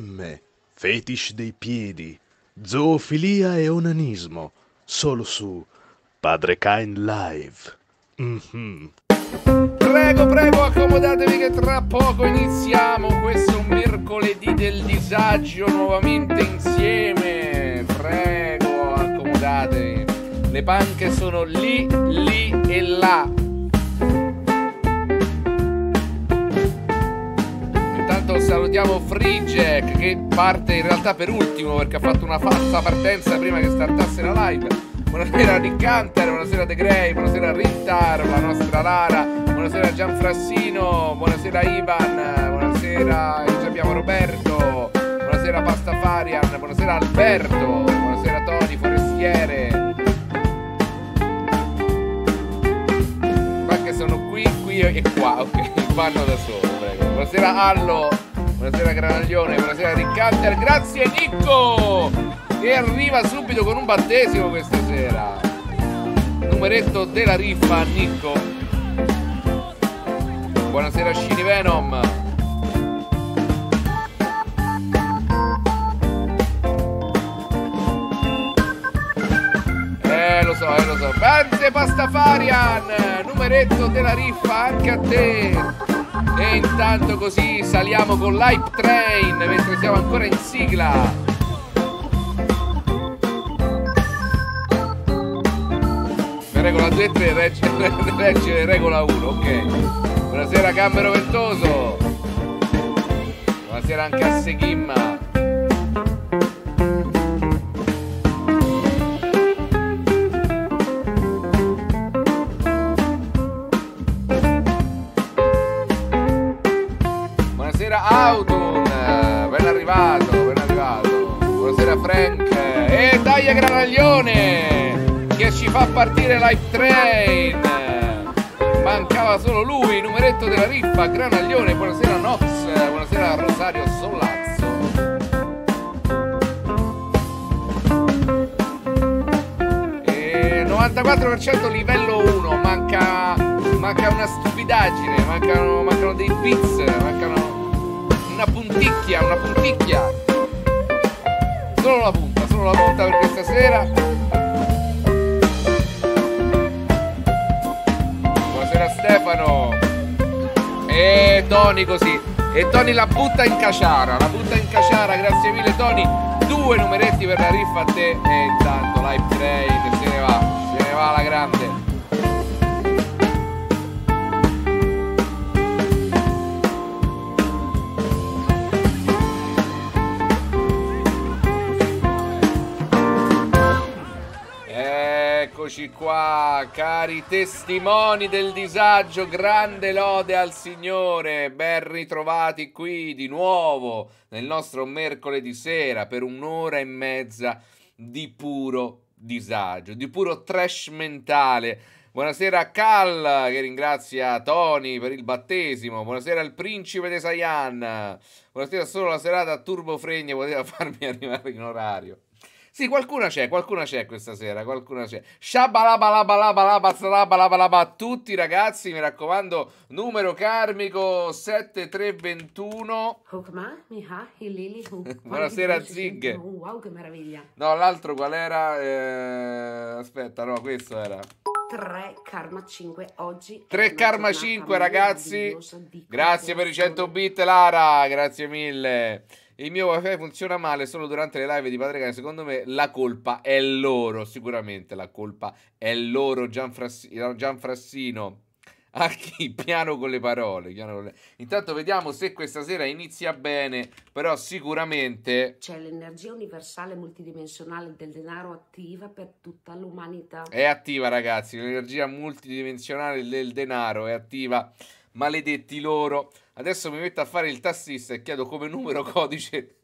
bestemmie, fetish dei piedi, zoofilia e onanismo, solo su Padre Kind Live. Mm-hmm. Prego, prego, accomodatevi che tra poco iniziamo questo mercoledì del disagio nuovamente insieme. Prego, accomodatevi. Le panche sono lì, lì e là salutiamo Frigek che parte in realtà per ultimo perché ha fatto una falsa partenza prima che startasse la live. Buonasera a Nick Hunter, buonasera a The Grey, buonasera a Rittar, la nostra Lara, buonasera a Gianfrassino, buonasera a Ivan, buonasera ci abbiamo Roberto, buonasera a Pastafarian, buonasera a Alberto, buonasera a Tony Forestiere. Qua che sono qui, qui e qua, ok, vanno da solo, prego. Buonasera Allo, buonasera Granaglione, buonasera Riccardo, grazie Nicco che arriva subito con un battesimo questa sera. Numeretto della riffa Nicco. Buonasera Scini Venom. Eh, lo so, eh, lo so. Dante Pastafarian, numeretto della riffa anche a te. E intanto così saliamo con l'hype train mentre siamo ancora in sigla. Regola 2 e 3, regge regola 1, ok. Buonasera Gambero Ventoso. Buonasera anche a Seghimma. Audun, eh, ben arrivato, ben arrivato. Buonasera Frank. E dai Granaglione che ci fa partire Life Train. Mancava solo lui, numeretto della Rippa, Granaglione. Buonasera Nox, buonasera Rosario Solazzo. E 94% livello 1, manca, manca una stupidaggine, mancano, mancano dei pizza, mancano una punticchia, una punticchia. Solo la punta, solo la punta per questa sera. Buonasera Stefano. E Tony così. E Tony la butta in caciara, la butta in caciara, grazie mille Tony. Due numeretti per la riffa a te e intanto Live che se ne va, se ne va la grande. Eccoci qua, cari testimoni del disagio, grande lode al Signore, ben ritrovati qui di nuovo nel nostro mercoledì sera per un'ora e mezza di puro disagio, di puro trash mentale. Buonasera a Cal che ringrazia Tony per il battesimo. Buonasera al principe de Sayan. Buonasera solo la serata a Turbo Fregna poteva farmi arrivare in orario. Sì, qualcuna c'è, qualcuna c'è questa sera, qualcuna c'è. Shabalabalabalabalabalabalabalabalaba a tutti ragazzi, mi raccomando, numero carmico 7321. Buonasera Zig. Oh, wow, che meraviglia. No, l'altro qual era? Eh, aspetta, no, questo era. 3 Karma 5 oggi 3 Karma 5 ragazzi grazie per i 100 bit Lara grazie mille il mio wifi funziona male solo durante le live di Padre Cane. Secondo me la colpa è loro. Sicuramente la colpa è loro. Gianfrassino. Gianfrassino. A chi? Piano con le parole. Con le... Intanto vediamo se questa sera inizia bene. Però sicuramente. C'è l'energia universale multidimensionale del denaro attiva per tutta l'umanità. È attiva, ragazzi. L'energia multidimensionale del denaro è attiva maledetti loro. Adesso mi metto a fare il tassista e chiedo come numero codice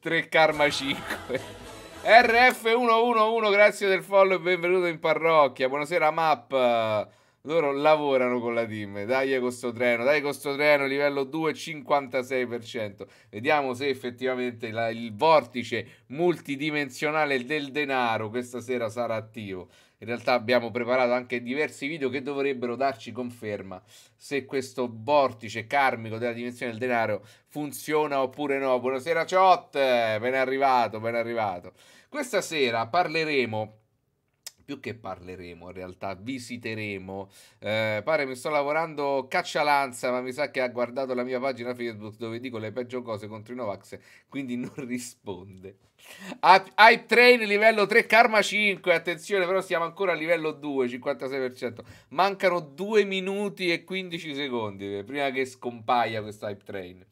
3 Karma 5. RF111, grazie del follow e benvenuto in parrocchia. Buonasera Map. Loro lavorano con la team. Dai questo treno, dai questo treno, livello 2 56%. Vediamo se effettivamente la, il vortice multidimensionale del denaro questa sera sarà attivo in realtà abbiamo preparato anche diversi video che dovrebbero darci conferma se questo vortice karmico della dimensione del denaro funziona oppure no. Buonasera Ciot, ben arrivato, ben arrivato. Questa sera parleremo più che parleremo in realtà, visiteremo. Eh, pare mi sto lavorando caccialanza, ma mi sa che ha guardato la mia pagina Facebook dove dico le peggio cose contro i Novax, quindi non risponde. Hype Train livello 3, Karma 5. Attenzione, però siamo ancora a livello 2, 56%. Mancano 2 minuti e 15 secondi prima che scompaia questo Hype Train.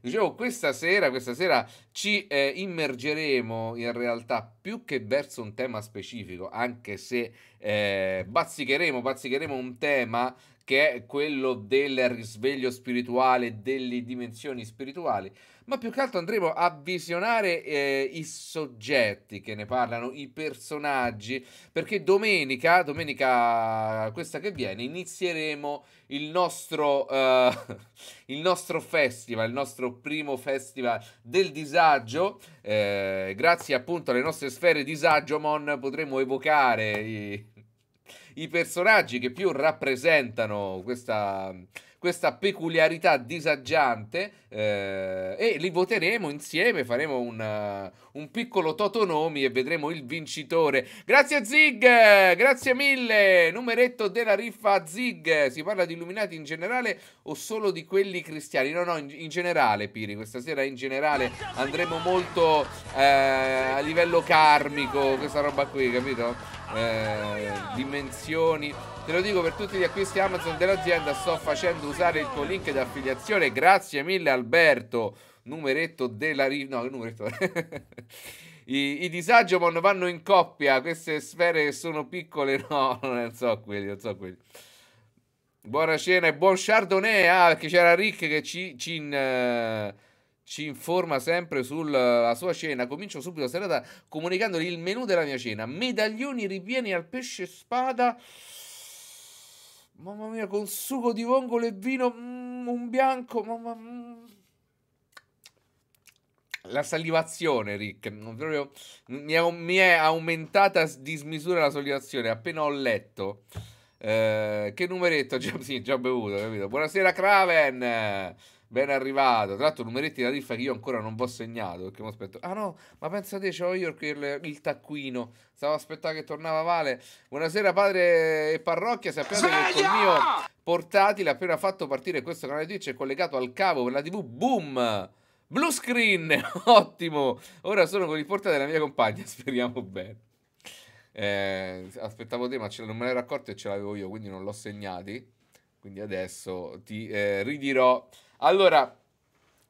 Dicevo, questa sera, questa sera ci eh, immergeremo in realtà più che verso un tema specifico, anche se eh, bazzicheremo, bazzicheremo un tema che è quello del risveglio spirituale, delle dimensioni spirituali ma più che altro andremo a visionare eh, i soggetti che ne parlano, i personaggi, perché domenica, domenica questa che viene, inizieremo il nostro, eh, il nostro festival, il nostro primo festival del disagio, eh, grazie appunto alle nostre sfere disagio, Mon, potremo evocare i, i personaggi che più rappresentano questa questa peculiarità disagiante eh, e li voteremo insieme, faremo un, uh, un piccolo totonomi e vedremo il vincitore. Grazie Zig, grazie mille, numeretto della riffa Zig, si parla di illuminati in generale o solo di quelli cristiani? No, no, in, in generale Piri, questa sera in generale andremo molto eh, a livello karmico, questa roba qui, capito? Eh, dimensioni. Te lo dico per tutti gli acquisti Amazon dell'azienda, sto facendo usare il tuo link di affiliazione. Grazie mille Alberto, numeretto della... no, numeretto... I, I disagiomon vanno in coppia, queste sfere sono piccole, no, non so quelli, non so quelli. Buona cena e buon Chardonnay, ah, perché c'era Rick che ci... ci in, uh, ci informa sempre sulla sua cena. Comincio subito la serata comunicandogli il menù della mia cena. Medaglioni ripieni al pesce spada. Mamma mia, con sugo di vongole e vino, mm, un bianco, mamma mia. Mm. La salivazione, Rick, proprio, mi, è, mi è aumentata di smisura la salivazione appena ho letto. Eh, che numeretto? Già, sì, già bevuto, capito? Buonasera, Craven. Ben arrivato. Tra l'altro, numeretti da riffa che io ancora non ho segnato. Perché mi aspetto. Ah no, ma pensate, c'avevo io il, il taccuino. Stavo aspettando che tornava Vale. Buonasera, padre e parrocchia. Sappiate Sveglia! che col mio portatile, appena fatto partire questo canale Twitch, è collegato al cavo per la TV. Boom! Blue screen, ottimo. Ora sono con il portatile della mia compagna. Speriamo bene. Eh, aspettavo te, ma non me ne ero accorto e ce l'avevo io, quindi non l'ho segnati. Quindi adesso ti eh, ridirò allora,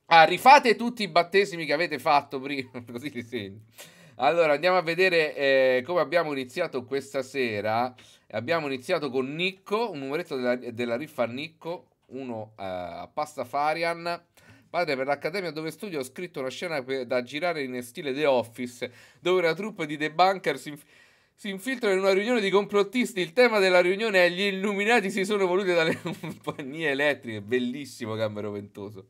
ah, rifate tutti i battesimi che avete fatto prima, così li segno. Allora, andiamo a vedere eh, come abbiamo iniziato questa sera. Abbiamo iniziato con Nicco, un numeretto della, della riffa Nicco, uno eh, a Pasta Farian. Padre, per l'Accademia dove studio ho scritto una scena per, da girare in stile The Office, dove una troupe di debunkers... Inf- si infiltra in una riunione di complottisti. Il tema della riunione è gli illuminati si sono voluti dalle compagnie elettriche. Bellissimo Gambero Ventoso.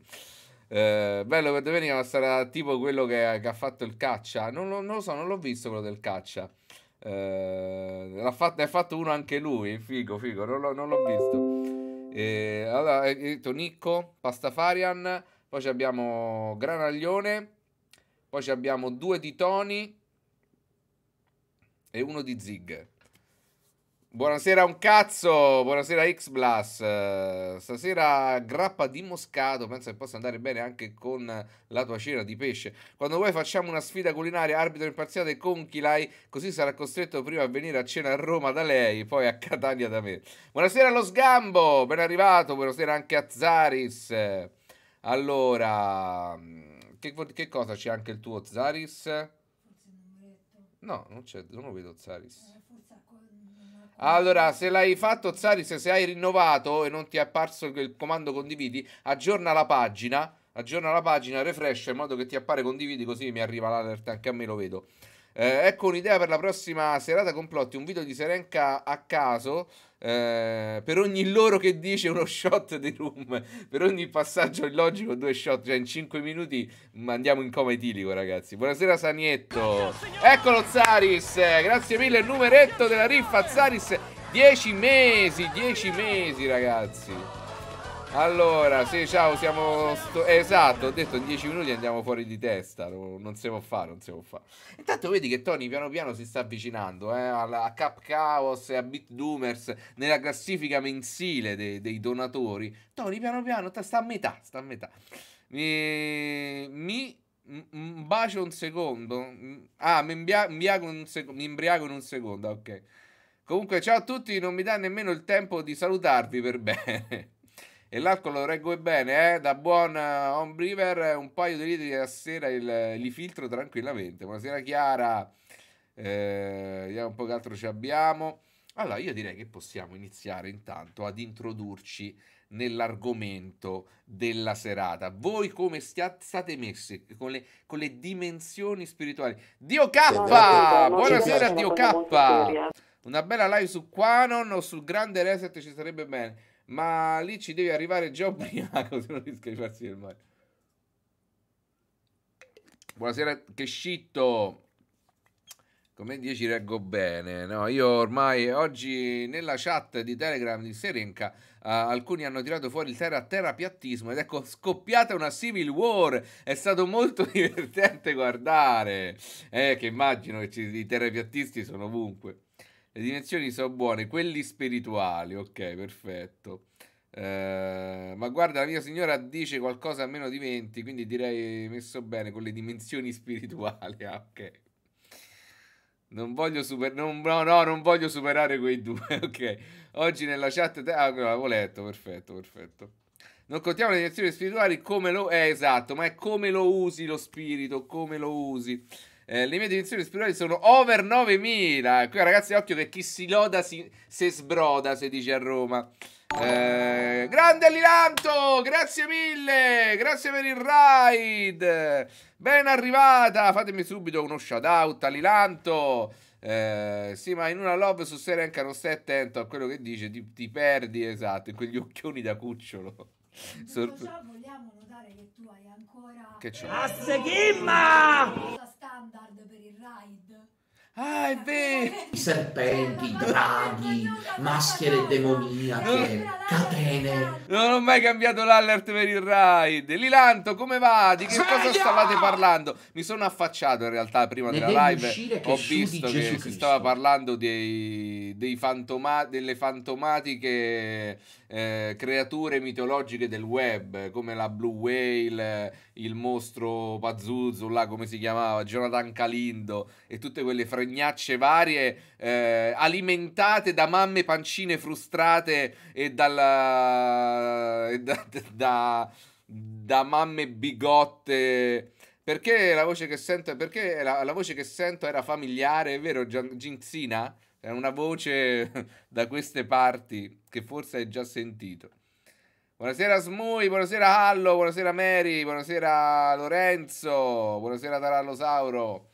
Eh, bello per domenica, ma sarà tipo quello che, che ha fatto il caccia. Non, non, non lo so, non l'ho visto quello del caccia. Eh, l'ha fatto, ne ha fatto uno anche lui. Figo, figo, non, non l'ho visto. Eh, allora, hai detto Nicco, Pastafarian. Poi abbiamo Granaglione. Poi abbiamo due titoni e uno di Zig. Buonasera un cazzo, buonasera Xblast. Eh, stasera grappa di moscato, penso che possa andare bene anche con la tua cena di pesce. Quando vuoi facciamo una sfida culinaria, arbitro imparziale con chi l'hai, così sarà costretto prima a venire a cena a Roma da lei, poi a Catania da me. Buonasera allo sgambo, ben arrivato, buonasera anche a Zaris. Allora, che, che cosa c'è anche il tuo Zaris? No, non c'è, non lo vedo Zaris. Eh, allora, se l'hai fatto Zaris, se hai rinnovato e non ti è apparso il comando condividi, aggiorna la pagina, aggiorna la pagina, refresh in modo che ti appare condividi così mi arriva l'alert anche a me lo vedo. Eh, ecco un'idea per la prossima serata complotti, un video di Serenka a caso. Eh, per ogni loro che dice uno shot di room, per ogni passaggio illogico due shot, cioè in 5 minuti andiamo in coma etilico ragazzi. Buonasera Sanietto, eccolo Zaris, grazie mille il numeretto della riffa Zaris, 10 mesi, 10 mesi ragazzi. Allora, sì, ciao, siamo... Sto... Esatto, ho detto in dieci minuti andiamo fuori di testa, non si può fare, non si può fare. Intanto vedi che Tony piano piano si sta avvicinando eh, alla, a Cap Chaos e a Bit Doomers nella classifica mensile dei, dei donatori. Tony piano piano sta a metà, sta a metà. E... Mi... M bacio un secondo. Ah, mi, imbriago un sec mi imbriago in un secondo, ok. Comunque, ciao a tutti, non mi dà nemmeno il tempo di salutarvi per bene. E l'alcol lo reggo bene, eh? da buon eh, on brewer, un paio di litri a sera il, li filtro tranquillamente. Buonasera Chiara, eh, vediamo un po' che altro ci abbiamo. Allora, io direi che possiamo iniziare intanto ad introdurci nell'argomento della serata. Voi come stia- state messi con le, con le, dimensioni spirituali? Dio K! Buonasera Dio K! Una bella live su Quanon o sul grande reset ci sarebbe bene ma lì ci devi arrivare già ubriaco se non rischi di farsi del male. Buonasera, che scitto. Come 10 reggo bene, no? Io ormai oggi nella chat di Telegram di Serenca uh, alcuni hanno tirato fuori il terra a terapiattismo ed ecco scoppiata una civil war. È stato molto divertente guardare. Eh, che immagino che ci, i terapiattisti sono ovunque. Le dimensioni sono buone, quelli spirituali, ok, perfetto. Eh, ma guarda, la mia signora dice qualcosa a meno di 20, quindi direi messo bene con le dimensioni spirituali, ah, ok. Non voglio, super... non, no, no, non voglio superare quei due, ok. Oggi nella chat... Te... Ah, l'avevo letto, perfetto, perfetto. Non contiamo le dimensioni spirituali come lo... Eh, esatto, ma è come lo usi lo spirito, come lo usi. Eh, le mie dimensioni spirituali sono over 9000. Qui ragazzi, occhio che chi si loda si, se sbroda, si dice a Roma. Eh, grande Alilanto, grazie mille, grazie per il ride. Ben arrivata, fatemi subito uno shout out Alilanto. Eh, sì, ma in una love su serie anche non stai attento a quello che dice, ti, ti perdi, esatto, in quegli occhioni da cucciolo. Sor- vogliamo notare che tu hai ancora... Che c'ho? A Seghimma! standard per il ride Ah, è vero! I serpenti, i draghi, maschere demoniache, catene. Non ho mai cambiato l'allert per il raid. Lilanto, come va? Di che Sveglia! cosa stavate parlando? Mi sono affacciato in realtà prima ne della live. Ho visto che Cristo. si stava parlando dei, dei fantoma, delle fantomatiche eh, creature mitologiche del web, come la Blue Whale, il mostro Pazuzu, là come si chiamava, Jonathan Calindo e tutte quelle frasi fregnacce varie, eh, alimentate da mamme pancine frustrate e, dalla, da, da, da, mamme bigotte. Perché, la voce, sento, perché la, la voce che sento, era familiare, è vero, Ginzina? È una voce da queste parti che forse hai già sentito. Buonasera Smui, buonasera Hallo, buonasera Mary, buonasera Lorenzo, buonasera Tarallosauro.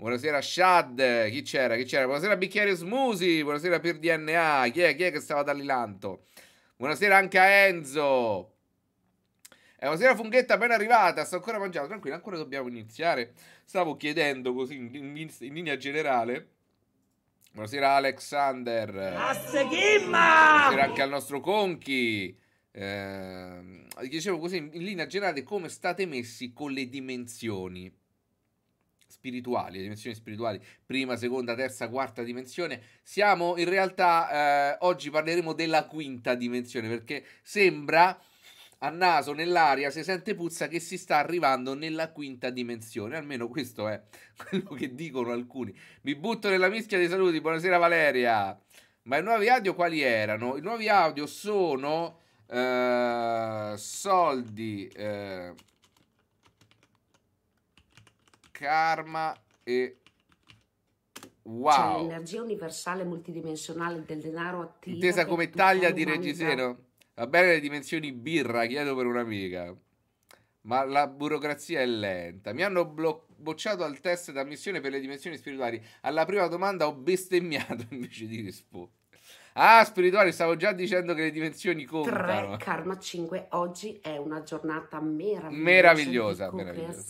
Buonasera Shad, chi c'era? Chi c'era? Buonasera Bicchiere Smusi, buonasera per DNA, chi è, chi è che stava dall'ilanto? Buonasera anche a Enzo. Eh, buonasera Funghetta, appena arrivata, sto ancora mangiando, tranquillo, ancora dobbiamo iniziare. Stavo chiedendo così in, in, in linea generale. Buonasera Alexander. Asseghimma! Buonasera anche al nostro Conchi. Eh, dicevo così in linea generale come state messi con le dimensioni spirituali, le dimensioni spirituali, prima, seconda, terza, quarta dimensione. Siamo in realtà, eh, oggi parleremo della quinta dimensione perché sembra a naso nell'aria si sente puzza che si sta arrivando nella quinta dimensione. Almeno questo è quello che dicono alcuni. Mi butto nella mischia dei saluti. Buonasera Valeria. Ma i nuovi audio quali erano? I nuovi audio sono eh, soldi. Eh, karma e cioè, Wow. Cioè l'energia universale multidimensionale del denaro attivo. Intesa come taglia di reggiseno. Va bene le dimensioni birra, chiedo per un'amica. Ma la burocrazia è lenta. Mi hanno blo- bocciato al test d'ammissione per le dimensioni spirituali. Alla prima domanda ho bestemmiato invece di rispondere. Ah, spirituale, stavo già dicendo che le dimensioni contano. 3 Karma 5, oggi è una giornata meravigliosa. Meravigliosa, meravigliosa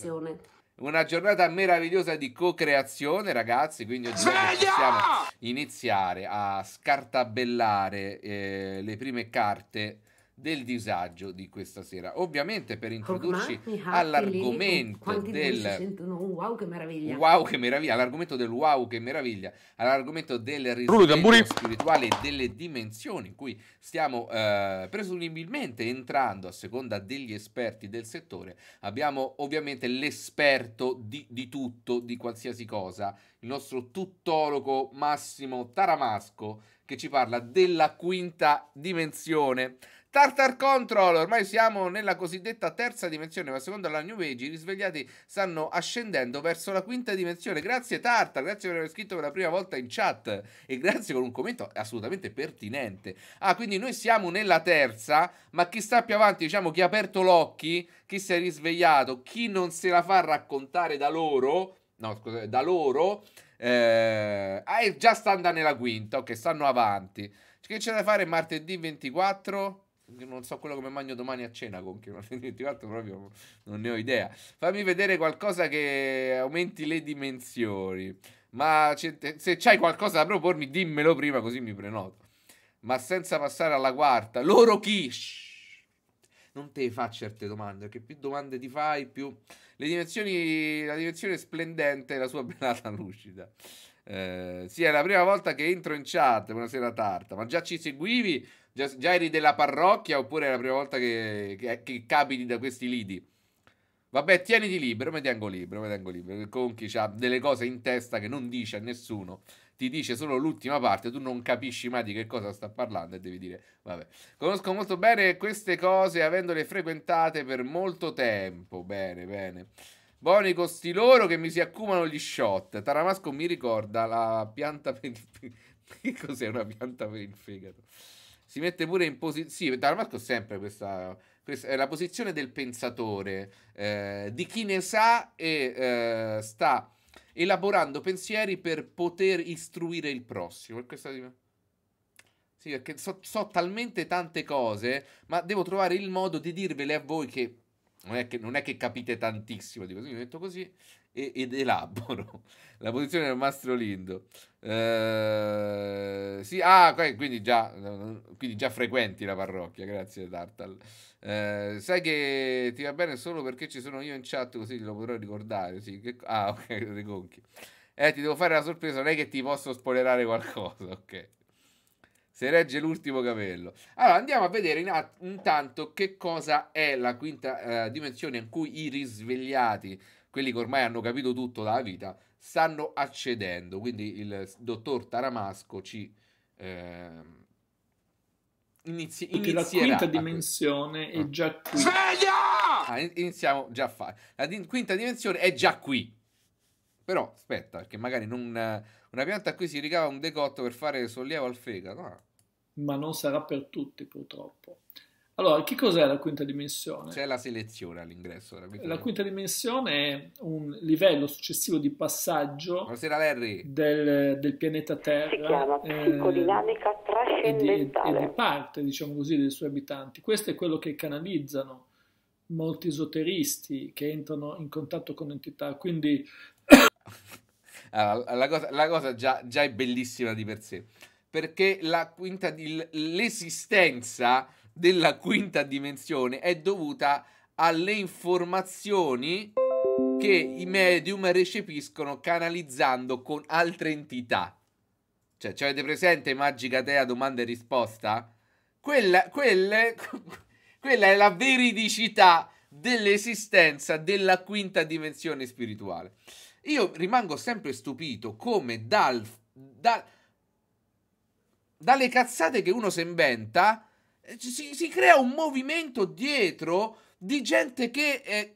una giornata meravigliosa di co-creazione, ragazzi. Quindi oggi possiamo iniziare a scartabellare eh, le prime carte del disagio di questa sera. Ovviamente per introdurci all'argomento del wow che meraviglia. Wow che meraviglia, all'argomento del wow che meraviglia, all'argomento del risveglio spirituale e delle dimensioni in cui stiamo eh, presumibilmente entrando a seconda degli esperti del settore. Abbiamo ovviamente l'esperto di, di tutto, di qualsiasi cosa, il nostro tuttologo Massimo Taramasco che ci parla della quinta dimensione. Tartar Control, ormai siamo nella cosiddetta terza dimensione, ma secondo la New Age i risvegliati stanno ascendendo verso la quinta dimensione. Grazie Tartar, grazie per aver scritto per la prima volta in chat e grazie con un commento assolutamente pertinente. Ah, quindi noi siamo nella terza, ma chi sta più avanti, diciamo chi ha aperto l'occhi, chi si è risvegliato, chi non se la fa raccontare da loro, no, scusate, da loro, eh, ah, già sta andando nella quinta, ok, stanno avanti. Che c'è da fare martedì 24? non so quello come mangio domani a cena con chi non altro proprio non ne ho idea. Fammi vedere qualcosa che aumenti le dimensioni. Ma se c'hai qualcosa da propormi, dimmelo prima così mi prenoto. Ma senza passare alla quarta, loro chi? Non te fa certe domande, perché più domande ti fai, più le dimensioni, la dimensione splendente e la sua benata lucida. Eh, sì, è la prima volta che entro in chat. Buonasera, Tarta. Ma già ci seguivi? Già, già eri della parrocchia oppure è la prima volta che, che, che capiti da questi lidi? Vabbè, tieniti libero, mi tengo libero, mi tengo libero. Conchi ha delle cose in testa che non dice a nessuno, ti dice solo l'ultima parte, tu non capisci mai di che cosa sta parlando e devi dire, vabbè. Conosco molto bene queste cose avendole frequentate per molto tempo. Bene, bene. Buoni costi loro che mi si accumano gli shot. Taramasco mi ricorda la pianta per il fegato. che cos'è una pianta per il fegato? si mette pure in posizione. Sì, Dalamarco è sempre questa, questa. è la posizione del pensatore, eh, di chi ne sa e eh, sta elaborando pensieri per poter istruire il prossimo. Questa... Sì, perché so, so talmente tante cose, ma devo trovare il modo di dirvele a voi che non è che, non è che capite tantissimo, dico, sì, mi metto così e, ed elaboro la posizione del mastro Lindo. Eh, sì, ah, quindi già, quindi già, frequenti la parrocchia, grazie Tartal. Eh, sai che ti va bene solo perché ci sono io in chat così te lo potrò ricordare. Sì, che, ah, ok, riconchi. Eh, ti devo fare la sorpresa, non è che ti posso spoilerare qualcosa, ok. Se regge l'ultimo capello. Allora, andiamo a vedere in intanto che cosa è la quinta eh, dimensione in cui i risvegliati quelli che ormai hanno capito tutto dalla vita, stanno accedendo. Quindi il dottor Taramasco ci eh, inizi- inizierà. La quinta dimensione è ah. già qui. Sveglia! Ah, iniziamo già a fare. La di- quinta dimensione è già qui. Però aspetta, perché magari non, una pianta a cui si ricava un decotto per fare sollievo al fegato. Ah. Ma non sarà per tutti purtroppo. Allora, che cos'è la quinta dimensione? C'è la selezione all'ingresso della quinta La quinta dimensione è un livello successivo di passaggio del, del, pianeta Terra. Si chiama eh, psicodinamica trascendentale. E di, e di parte, diciamo così, dei suoi abitanti. Questo è quello che canalizzano molti esoteristi che entrano in contatto con entità. Quindi... Allora, ah, la cosa, la cosa già, già è bellissima di per sé perché la quinta di l'esistenza della quinta dimensione è dovuta alle informazioni che i medium recepiscono canalizzando con altre entità. Cioè, ci avete presente Magica Tea domanda e risposta? Quella, quelle, quella è la veridicità dell'esistenza della quinta dimensione spirituale. Io rimango sempre stupito come dal, dal, dalle cazzate che uno si inventa eh, si, si, crea un movimento dietro di gente che eh,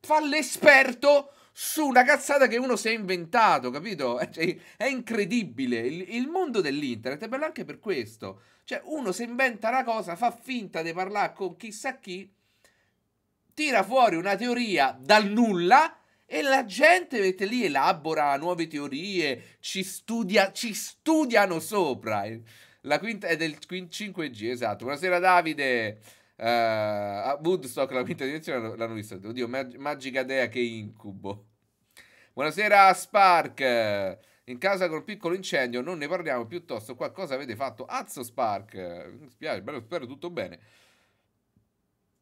fa l'esperto su una cazzata che uno si è inventato, capito? Cioè, è incredibile. Il, il, mondo dell'internet è bello anche per questo. Cioè, uno si inventa una cosa, fa finta di parlare con chissà chi, tira fuori una teoria dal nulla e la gente mette lì, elabora nuove teorie, ci, studia, ci studiano sopra. La quinta è del 5G, esatto. Buonasera Davide. Uh, eh, a ah, Woodstock, la quinta dimensione l'hanno vista. Oddio, mag- magica dea che incubo. Buonasera Spark. In casa col piccolo incendio non ne parliamo, piuttosto qualcosa avete fatto. Azzo Spark. Mi spiace, bello, spero tutto bene.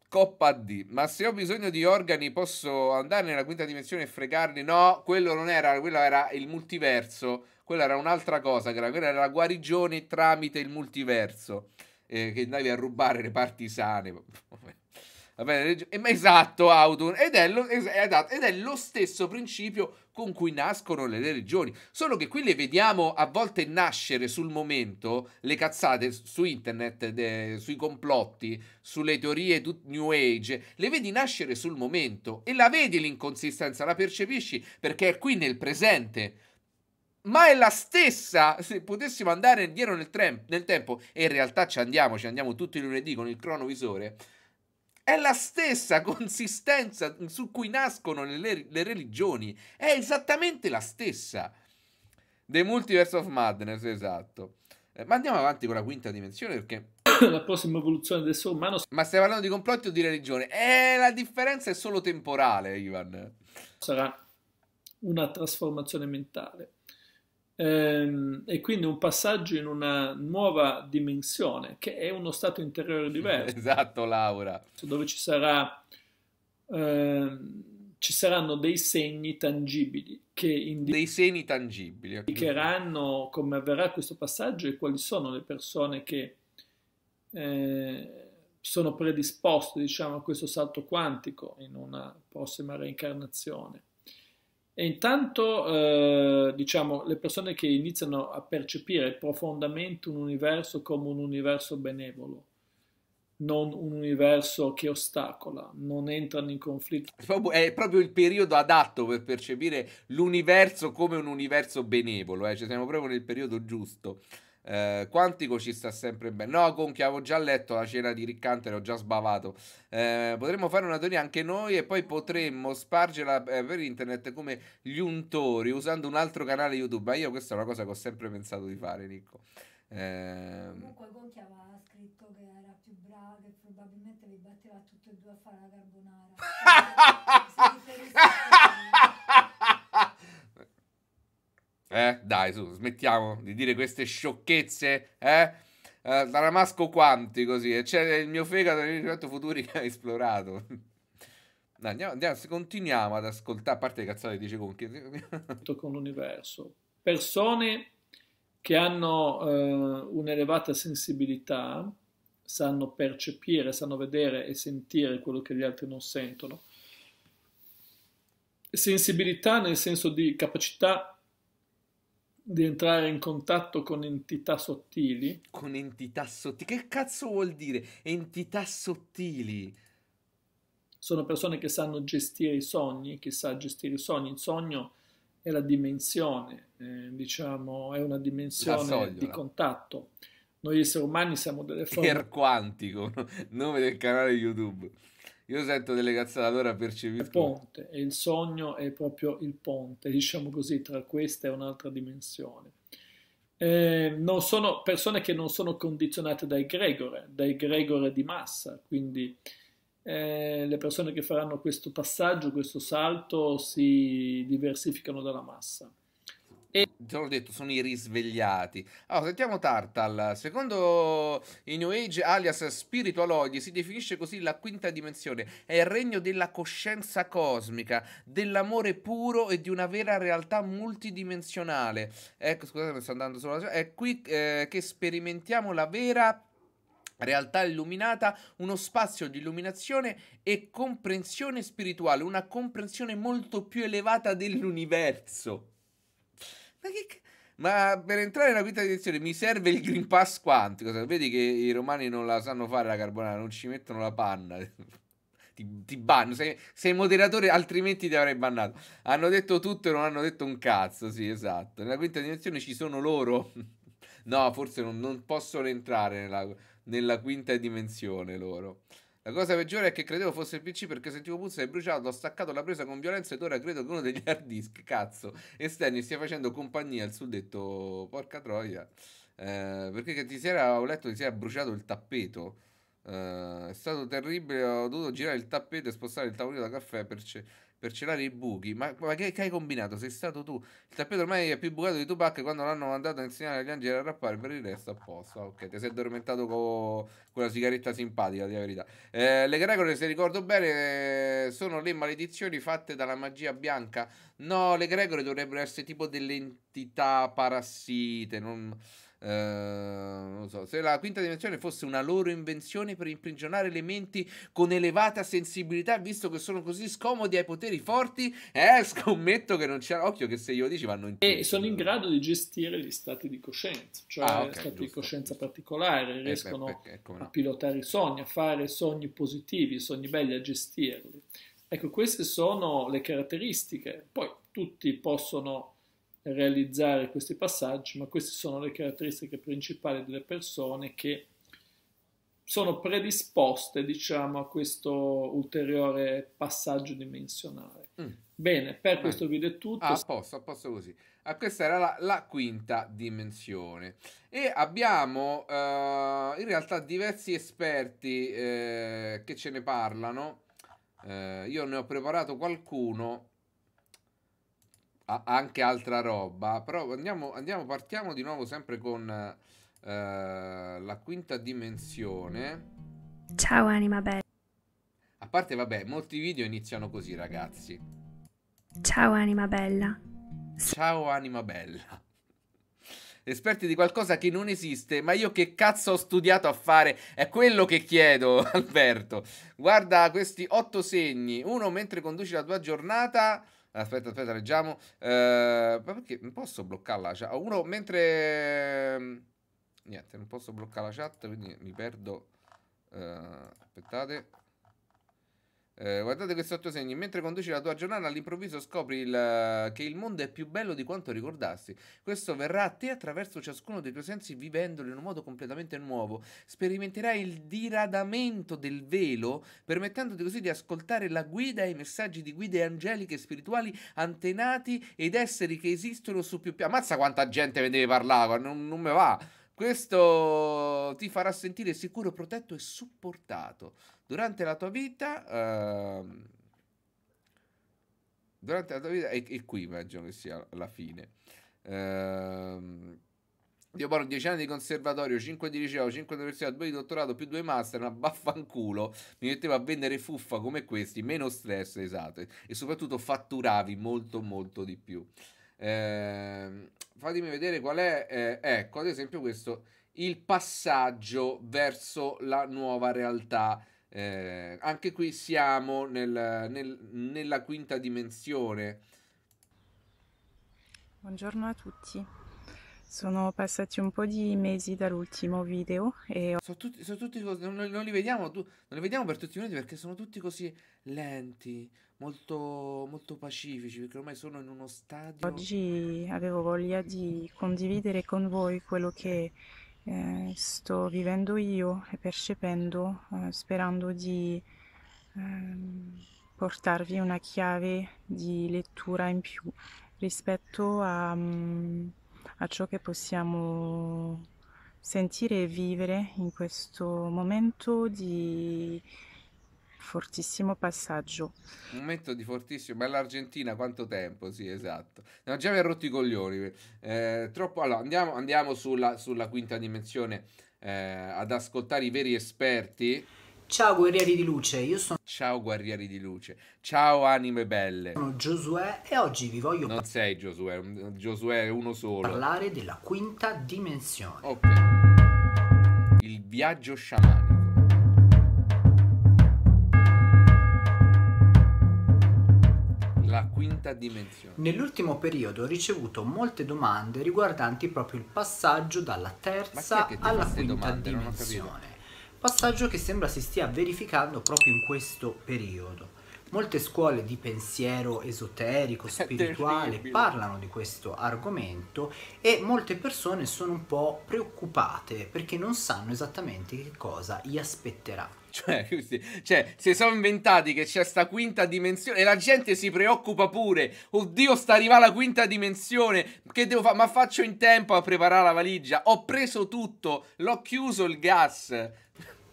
Coppa D. Ma se ho bisogno di organi posso andare nella quinta dimensione e fregarli? No, quello non era, quello era il multiverso quella era un'altra cosa, che era, quella era la guarigione tramite il multiverso, eh, che andavi a rubare le parti sane. esatto, Audun, ed è, lo, esatto, ed è lo stesso principio con cui nascono le religioni. Solo che qui le vediamo a volte nascere sul momento le cazzate su internet, de, sui complotti, sulle teorie new age, le vedi nascere sul momento e la vedi l'inconsistenza, la percepisci perché è qui nel presente ma è la stessa, se potessimo andare indietro nel, nel tempo, e in realtà ci andiamo, ci andiamo tutti i lunedì con il cronovisore, è la stessa consistenza su cui nascono le, le religioni, è esattamente la stessa. The Multiverse of Madness, esatto. Eh, ma andiamo avanti con la quinta dimensione perché... La prossima evoluzione del suo umano... Ma stai parlando di complotti o di religione? Eh, la differenza è solo temporale, Ivan. Sarà una trasformazione mentale. Ehm, e quindi un passaggio in una nuova dimensione che è uno stato interiore diverso. Esatto, Laura. Dove ci, sarà, eh, ci saranno dei segni tangibili che tangibili. indicheranno come avverrà questo passaggio e quali sono le persone che eh, sono predisposte diciamo, a questo salto quantico in una prossima reincarnazione. E intanto, eh, diciamo, le persone che iniziano a percepire profondamente un universo come un universo benevolo, non un universo che ostacola, non entrano in conflitto. È proprio il periodo adatto per percepire l'universo come un universo benevolo, eh? cioè siamo proprio nel periodo giusto. Eh, Quantico ci sta sempre bene. No, Conchi, avevo già letto la cena di Riccante, l'ho già sbavato. Eh, potremmo fare una teoria anche noi e poi potremmo spargerla eh, per internet come gli untori usando un altro canale YouTube. Ma eh, io questa è una cosa che ho sempre pensato di fare, Nicco. Eh... Comunque Conchi aveva scritto che era più bravo, che probabilmente li batteva tutti e due a fare la carbonara. Eh, dai, su, smettiamo di dire queste sciocchezze, eh? eh Daramasco quanti così, e c'è il mio fegato e il futuri che ha esplorato. No, andiamo, andiamo, continuiamo ad ascoltare, a parte le cazzate dice Conchi. con l'universo. Persone che hanno eh, un'elevata sensibilità, sanno percepire, sanno vedere e sentire quello che gli altri non sentono. Sensibilità nel senso di capacità di entrare in contatto con entità sottili. Con entità sottili? Che cazzo vuol dire entità sottili? Sono persone che sanno gestire i sogni, che sa gestire i sogni. Il sogno è la dimensione, eh, diciamo, è una dimensione di contatto. Noi esseri umani siamo delle forme... Per quantico, nome del canale YouTube. Io sento delle cazzate, allora percepisco. Il ponte, e il sogno è proprio il ponte, diciamo così, tra questa e un'altra dimensione. Eh, non sono persone che non sono condizionate dai gregore, dai gregore di massa, quindi eh, le persone che faranno questo passaggio, questo salto, si diversificano dalla massa. E te l'ho detto, sono i risvegliati. Allora, sentiamo Tartal. Secondo i New Age, alias Spiritual spiritualoidi, si definisce così la quinta dimensione. È il regno della coscienza cosmica, dell'amore puro e di una vera realtà multidimensionale. Ecco, scusate, sto andando solo. È qui eh, che sperimentiamo la vera realtà illuminata, uno spazio di illuminazione e comprensione spirituale, una comprensione molto più elevata dell'universo. Ma che ma per entrare nella quinta direzione mi serve il Green Pass quantico. Vedi che i romani non la sanno fare la carbonara, non ci mettono la panna. ti, ti banno. Sei, sei, moderatore, altrimenti ti avrei bannato. Hanno detto tutto e non hanno detto un cazzo. Sì, esatto. Nella quinta dimensione ci sono loro. no, forse non, non possono entrare nella, nella quinta dimensione loro. La cosa peggiore è che credevo fosse il PC perché sentivo puzza e bruciato, ho staccato la presa con violenza ed ora credo che uno degli hard disk, cazzo, esterni stia facendo compagnia al suddetto porca troia. Eh, perché che ti si era, ho letto, che si era bruciato il tappeto. Eh, è stato terribile, ho dovuto girare il tappeto e spostare il tavolino da caffè per... Ce- per celare i buchi. Ma, ma che, che, hai combinato? Sei stato tu. Il tappeto ormai è più bucato di Tupac quando l'hanno mandato a insegnare agli angeli a rappare. Per il resto, a posto. ok, ti sei addormentato con quella sigaretta simpatica, di la verità. Eh, le gregore, se ricordo bene, sono le maledizioni fatte dalla magia bianca. No, le gregore dovrebbero essere tipo delle entità parassite. Non Uh, non so, se la quinta dimensione fosse una loro invenzione per imprigionare elementi con elevata sensibilità, visto che sono così scomodi ai poteri forti, eh, scommetto che non c'è. Occhio che se glielo dici vanno in. E sono in grado di gestire gli stati di coscienza, cioè ah, okay, stati giusto, di coscienza giusto. particolari, riescono eh, beh, eh, no. a pilotare i sogni, a fare sogni positivi, sogni belli, a gestirli. Ecco, queste sono le caratteristiche. Poi tutti possono realizzare questi passaggi, ma queste sono le caratteristiche principali delle persone che sono predisposte, diciamo, a questo ulteriore passaggio dimensionale. Mm. Bene, per Vai. questo video è tutto. Ah, a posto, a posto così. Ah, questa era la, la, quinta dimensione. E abbiamo eh, in realtà diversi esperti eh, che ce ne parlano. Eh, io ne ho preparato qualcuno anche altra roba, però andiamo, andiamo, partiamo di nuovo sempre con uh, la quinta dimensione. Ciao anima bella. A parte vabbè, molti video iniziano così ragazzi. Ciao anima bella. Ciao anima bella. Esperti di qualcosa che non esiste, ma io che cazzo ho studiato a fare? È quello che chiedo, Alberto. Guarda questi otto segni. Uno mentre conduci la tua giornata Aspetta, aspetta, leggiamo. Eh, perché non posso bloccare la chat? Uno, mentre... Ehm, niente, non posso bloccare la chat, quindi mi perdo. Eh, aspettate. Eh, guardate otto segni. mentre conduci la tua giornata all'improvviso scopri il, che il mondo è più bello di quanto ricordassi. Questo verrà a te attraverso ciascuno dei tuoi sensi vivendolo in un modo completamente nuovo. Sperimenterai il diradamento del velo, permettendoti così di ascoltare la guida e i messaggi di guide angeliche e spirituali antenati ed esseri che esistono su più piani. Ammazza quanta gente me deve parlare, non, non me va. Questo ti farà sentire sicuro, protetto e supportato durante la tua vita... Uh, durante la tua vita... E, e, qui immagino che sia la fine. Uh, io parlo 10 anni di conservatorio, 5 di liceo, 5 di università, 2 di dottorato, più 2 master, una baffanculo. Mi metteva a vendere fuffa come questi, meno stress, esatto. E soprattutto fatturavi molto molto di più. Eh, fatemi vedere qual è, eh, ecco ad esempio questo, il passaggio verso la nuova realtà eh, anche qui siamo nel, nel, nella quinta dimensione. Buongiorno a tutti. Sono passati un po' di mesi dall'ultimo video e... Sono tutti, sono tutti non, non, li vediamo, tu, non li vediamo per tutti i minuti perché sono tutti così lenti, molto, molto pacifici, perché ormai sono in uno stadio... Oggi avevo voglia di condividere con voi quello che eh, sto vivendo io e percependo, eh, sperando di ehm, portarvi una chiave di lettura in più rispetto a, mm, a ciò che possiamo sentire e vivere in questo momento di fortissimo passaggio. Un momento di fortissimo, ma l'Argentina quanto tempo? Sì, esatto. No, già mi ha rotto i coglioni. Eh, troppo... Allora, andiamo, andiamo sulla, sulla, quinta dimensione eh, ad ascoltare i veri esperti. Ciao guerrieri di luce, io sono... Ciao guerrieri di luce, ciao anime belle. Sono Giosuè e oggi vi voglio... Non sei Giosuè, Giosuè è uno solo. Parlare della quinta dimensione. Ok. Il viaggio sciamano. la quinta dimensione. Nell'ultimo periodo ho ricevuto molte domande riguardanti proprio il passaggio dalla terza alla quinta domande? dimensione. Passaggio che sembra si stia verificando proprio in questo periodo. Molte scuole di pensiero esoterico, spirituale parlano di questo argomento e molte persone sono un po' preoccupate perché non sanno esattamente che cosa gli aspetterà. Cioè, cioè, si sono inventati che c'è sta quinta dimensione e la gente si preoccupa pure. Oddio, sta arrivando la quinta dimensione. Che devo fare? Ma faccio in tempo a preparare la valigia. Ho preso tutto, l'ho chiuso il gas.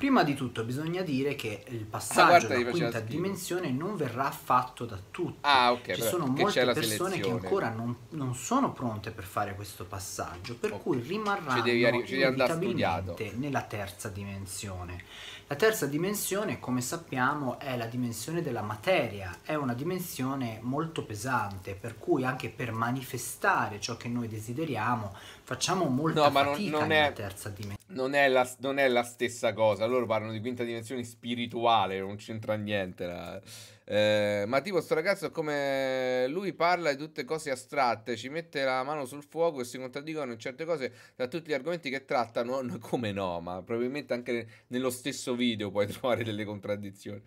Prima di tutto bisogna dire che il ah, passaggio ah, alla quinta dimensione non verrà fatto da tutti. Ah, ok. Ci sono molte persone che ancora non, non, sono pronte per fare questo passaggio, per okay. cui rimarranno inevitabilmente nella terza dimensione. La terza dimensione, come sappiamo, è la dimensione della materia, è una dimensione molto pesante, per cui anche per manifestare ciò che noi desideriamo facciamo molta no, fatica non, non è, terza dimensione. Non è, la, non è, la, stessa cosa, loro parlano di quinta dimensione spirituale, non c'entra niente. La... Eh, ma tipo sto ragazzo come lui parla di tutte cose astratte, ci mette la mano sul fuoco e si contraddicono in certe cose tra tutti gli argomenti che trattano, come no, ma probabilmente anche nello stesso video puoi trovare delle contraddizioni.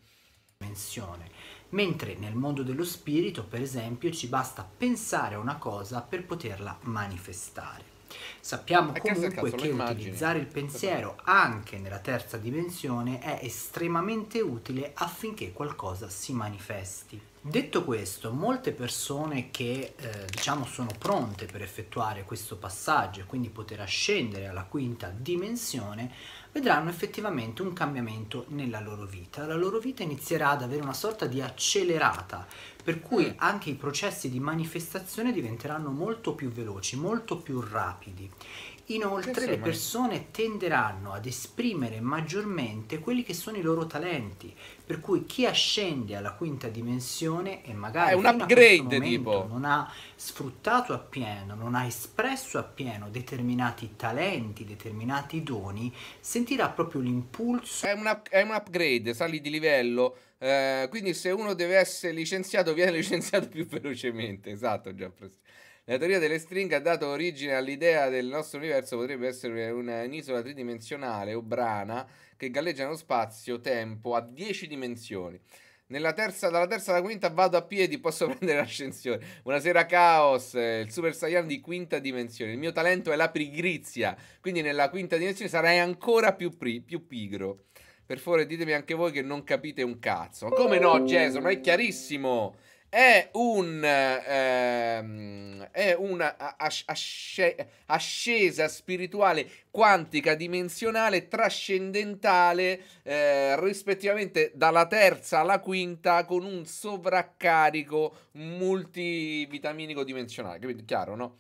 Mentre nel mondo dello spirito, per esempio, ci basta pensare a una cosa per poterla manifestare. Sappiamo è comunque che utilizzare il pensiero anche nella terza dimensione è estremamente utile affinché qualcosa si manifesti. Detto questo, molte persone che eh, diciamo sono pronte per effettuare questo passaggio e quindi poter ascendere alla quinta dimensione vedranno effettivamente un cambiamento nella loro vita. La loro vita inizierà ad avere una sorta di accelerata, per cui anche i processi di manifestazione diventeranno molto più veloci, molto più rapidi. Inoltre le persone tenderanno ad esprimere maggiormente quelli che sono i loro talenti, per cui chi ascende alla quinta dimensione e magari è un upgrade tipo non ha sfruttato appieno, non ha espresso appieno determinati talenti, determinati doni, sentirà proprio l'impulso. È un, up, è un upgrade, sali di livello. Eh, quindi se uno deve essere licenziato, viene licenziato più velocemente. Esatto, già. presto. La teoria delle stringhe ha dato origine all'idea del nostro universo potrebbe essere un'isola tridimensionale o brana che galleggiano spazio-tempo a 10 dimensioni. Nella Terza, dalla terza alla quinta vado a piedi, posso prendere l'ascensore. Una sera Chaos, eh, il Super Saiyan di quinta dimensione. Il mio talento è la pigrizia, quindi nella quinta dimensione sarei ancora più, pri, più pigro. Per favore ditemi anche voi che non capite un cazzo. Ma come no, Jason? Ma è chiarissimo! è un ehm, è una as- asce- ascesa spirituale quantica dimensionale trascendentale eh, rispettivamente dalla terza alla quinta con un sovraccarico multivitaminico dimensionale capito chiaro no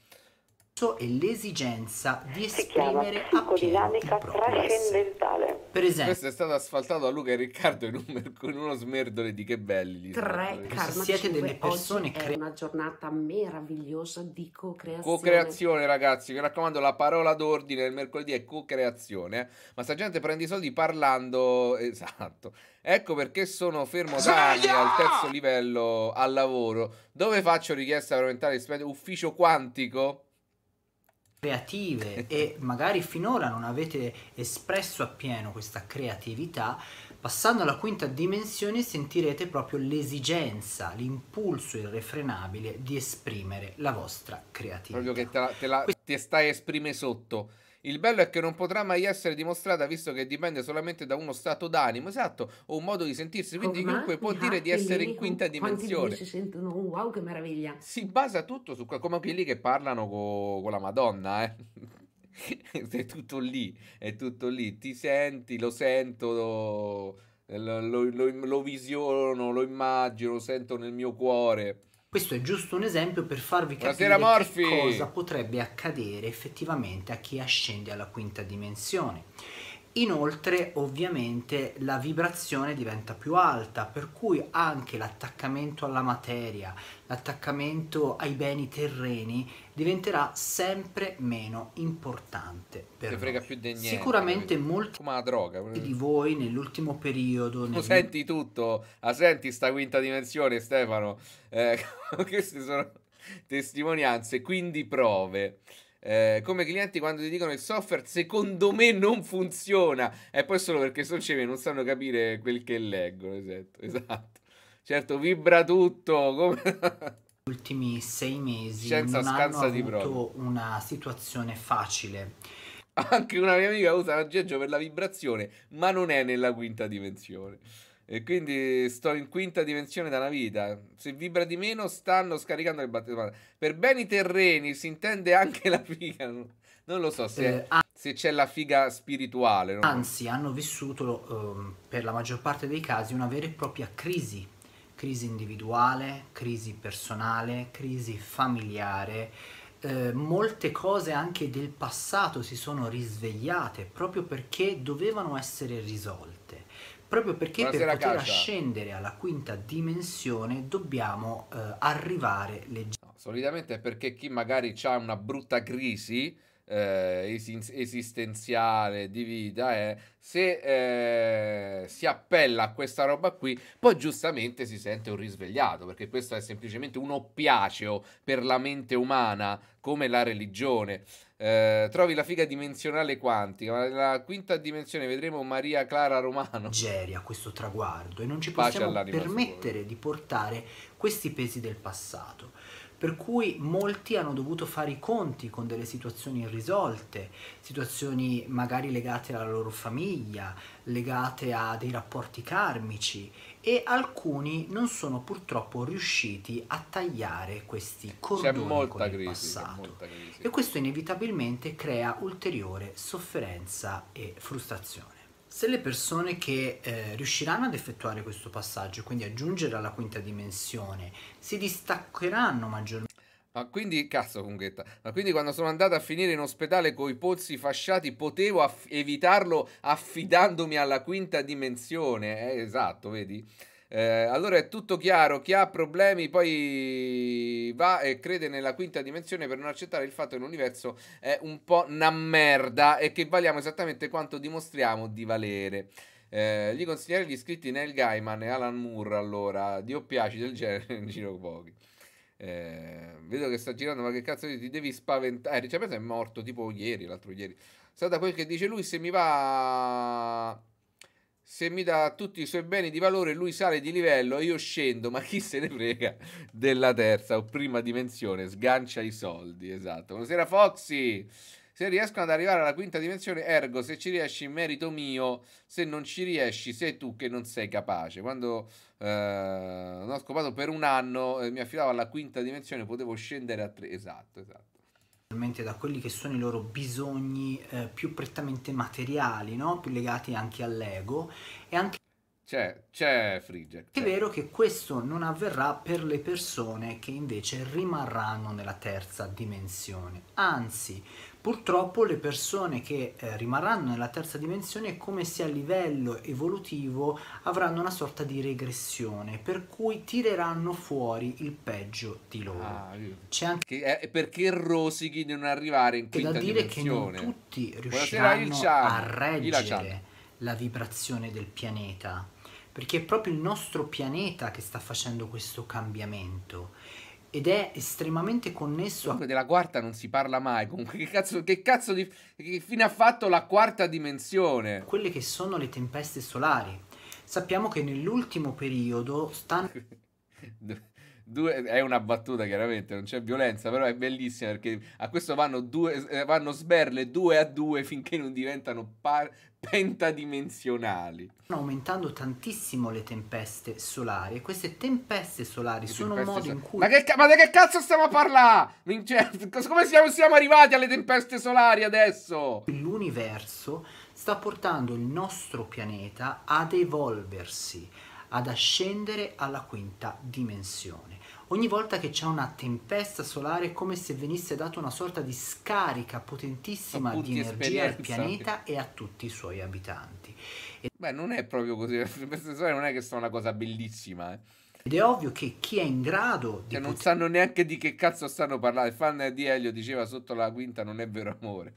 e l'esigenza di esprimere appieno dinamica trascendentale. Per esempio, questo è stato asfaltato da Luca e Riccardo in, un, in uno smerdole di che belli. Tre karma siete delle persone che cre- è una giornata meravigliosa di co-creazione. Co-creazione, ragazzi, mi raccomando, la parola d'ordine del mercoledì è co-creazione, ma sta gente prende i soldi parlando, esatto. Ecco perché sono fermo da anni al terzo livello al lavoro, dove faccio richiesta per aumentare il stipendio ufficio quantico creative e magari finora non avete espresso appieno questa creatività, passando alla quinta dimensione sentirete proprio l'esigenza, l'impulso irrefrenabile di esprimere la vostra creatività. Proprio che te, la, te, la, te stai esprime sotto il bello è che non potrà mai essere dimostrata visto che dipende solamente da uno stato d'animo, esatto, o un modo di sentirsi, quindi Ormai chiunque può dire di essere in quinta dimensione. Si sentono oh, wow che meraviglia. Si basa tutto su come quelli che parlano con la Madonna, eh. è tutto lì, è tutto lì, ti senti, lo sento, lo, lo, lo, lo visiono, lo immagino, lo sento nel mio cuore. Questo è giusto un esempio per farvi capire cosa potrebbe accadere effettivamente a chi ascende alla quinta dimensione. Inoltre ovviamente la vibrazione diventa più alta, per cui anche l'attaccamento alla materia, l'attaccamento ai beni terreni diventerà sempre meno importante. Per Ti frega più di niente. Sicuramente molti droga, di voi nell'ultimo periodo... Nel... senti tutto, la ah, senti sta quinta dimensione Stefano? Eh, queste sono testimonianze, quindi prove eh, come clienti quando ti dicono il software secondo me non funziona è poi solo perché sono ciechi non sanno capire quel che leggono esatto, esatto. certo vibra tutto come... ultimi sei mesi Senza non hanno avuto di una situazione facile anche una mia amica usa l'aggeggio per la vibrazione ma non è nella quinta dimensione e quindi sto in quinta dimensione da una vita. Se vibra di meno, stanno scaricando le batterie. Per beni terreni si intende anche la figa. Non lo so se, eh, se c'è la figa spirituale. No? Anzi, hanno vissuto um, per la maggior parte dei casi una vera e propria crisi. Crisi individuale, crisi personale, crisi familiare. Eh, molte cose anche del passato si sono risvegliate proprio perché dovevano essere risolte proprio perché Buonasera per poter casa. ascendere alla quinta dimensione dobbiamo eh, arrivare leggermente. No, solitamente è perché chi magari ha una brutta crisi eh, es esistenziale di vita eh, se eh, si appella a questa roba qui poi giustamente si sente un risvegliato perché questo è semplicemente un oppiaceo per la mente umana come la religione eh, trovi la figa dimensionale quantica, ma nella quinta dimensione vedremo Maria Clara Romano. Geria questo traguardo e non ci possiamo permettere di portare questi pesi del passato. Per cui molti hanno dovuto fare i conti con delle situazioni irrisolte, situazioni magari legate alla loro famiglia, legate a dei rapporti karmici e alcuni non sono purtroppo riusciti a tagliare questi cordoni con il crisi, passato e questo inevitabilmente crea ulteriore sofferenza e frustrazione. Se le persone che eh, riusciranno ad effettuare questo passaggio, quindi aggiungere alla quinta dimensione, si distaccheranno maggiormente ma quindi, cazzo Cunghetta, ma quindi quando sono andato a finire in ospedale con i pozzi fasciati potevo aff evitarlo affidandomi alla quinta dimensione? Eh, esatto, vedi? Eh, allora è tutto chiaro, chi ha problemi poi va e crede nella quinta dimensione per non accettare il fatto che l'universo è un po' una merda e che valiamo esattamente quanto dimostriamo di valere. Eh, gli consiglierei gli iscritti Neil Gaiman e Alan Moore allora, Dio piaci del genere in giro pochi. Eh, vedo che sta girando, ma che cazzo ti devi spaventare? Richard è morto tipo ieri, l'altro ieri. Sa da quel che dice lui, se mi va... Se mi dà tutti i suoi beni di valore, lui sale di livello e io scendo, ma chi se ne frega della terza o prima dimensione, sgancia i soldi, esatto. Buonasera Foxy! Se riescono ad arrivare alla quinta dimensione, ergo, se ci riesci, merito mio. Se non ci riesci, sei tu che non sei capace. Quando eh, ho scopato per un anno, eh, mi affidavo alla quinta dimensione, potevo scendere a tre. Esatto, esatto da quelli che sono i loro bisogni eh, più prettamente materiali, no? più legati anche all'ego. E anche c'è, c'è Frigget. È vero che questo non avverrà per le persone che invece rimarranno nella terza dimensione. Anzi, Purtroppo le persone che eh, rimarranno nella terza dimensione è come se a livello evolutivo avranno una sorta di regressione, per cui tireranno fuori il peggio di loro. Ah, C'è anche perché rosichi di non arrivare in quinta dimensione. C'è da dire che non tutti riusciranno a reggere la vibrazione del pianeta, perché è proprio il nostro pianeta che sta facendo questo cambiamento ed è estremamente connesso. Comunque della quarta non si parla mai. Comunque, che cazzo, che cazzo di. Che fine ha fatto la quarta dimensione? Quelle che sono le tempeste solari. Sappiamo che nell'ultimo periodo stanno. due, è una battuta chiaramente, non c'è violenza, però è bellissima perché a questo vanno, due, eh, vanno sberle due a due finché non diventano par- pentadimensionali. Stanno aumentando tantissimo le tempeste solari e queste tempeste solari le sono tempeste un modo so- in cui... Ma, che, ma di che cazzo stiamo a parlare? Cioè, come siamo, siamo arrivati alle tempeste solari adesso? L'universo sta portando il nostro pianeta ad evolversi, ad ascendere alla quinta dimensione. Ogni volta che c'è una tempesta solare è come se venisse data una sorta di scarica potentissima di energia al pianeta e a tutti i suoi abitanti. E Beh, non è proprio così, le tempeste solari non è che sono una cosa bellissima, eh. Ed è ovvio che chi è in grado di... Che cioè, non sanno neanche di che cazzo stanno parlando. Il fan di Elio diceva sotto la quinta non è vero amore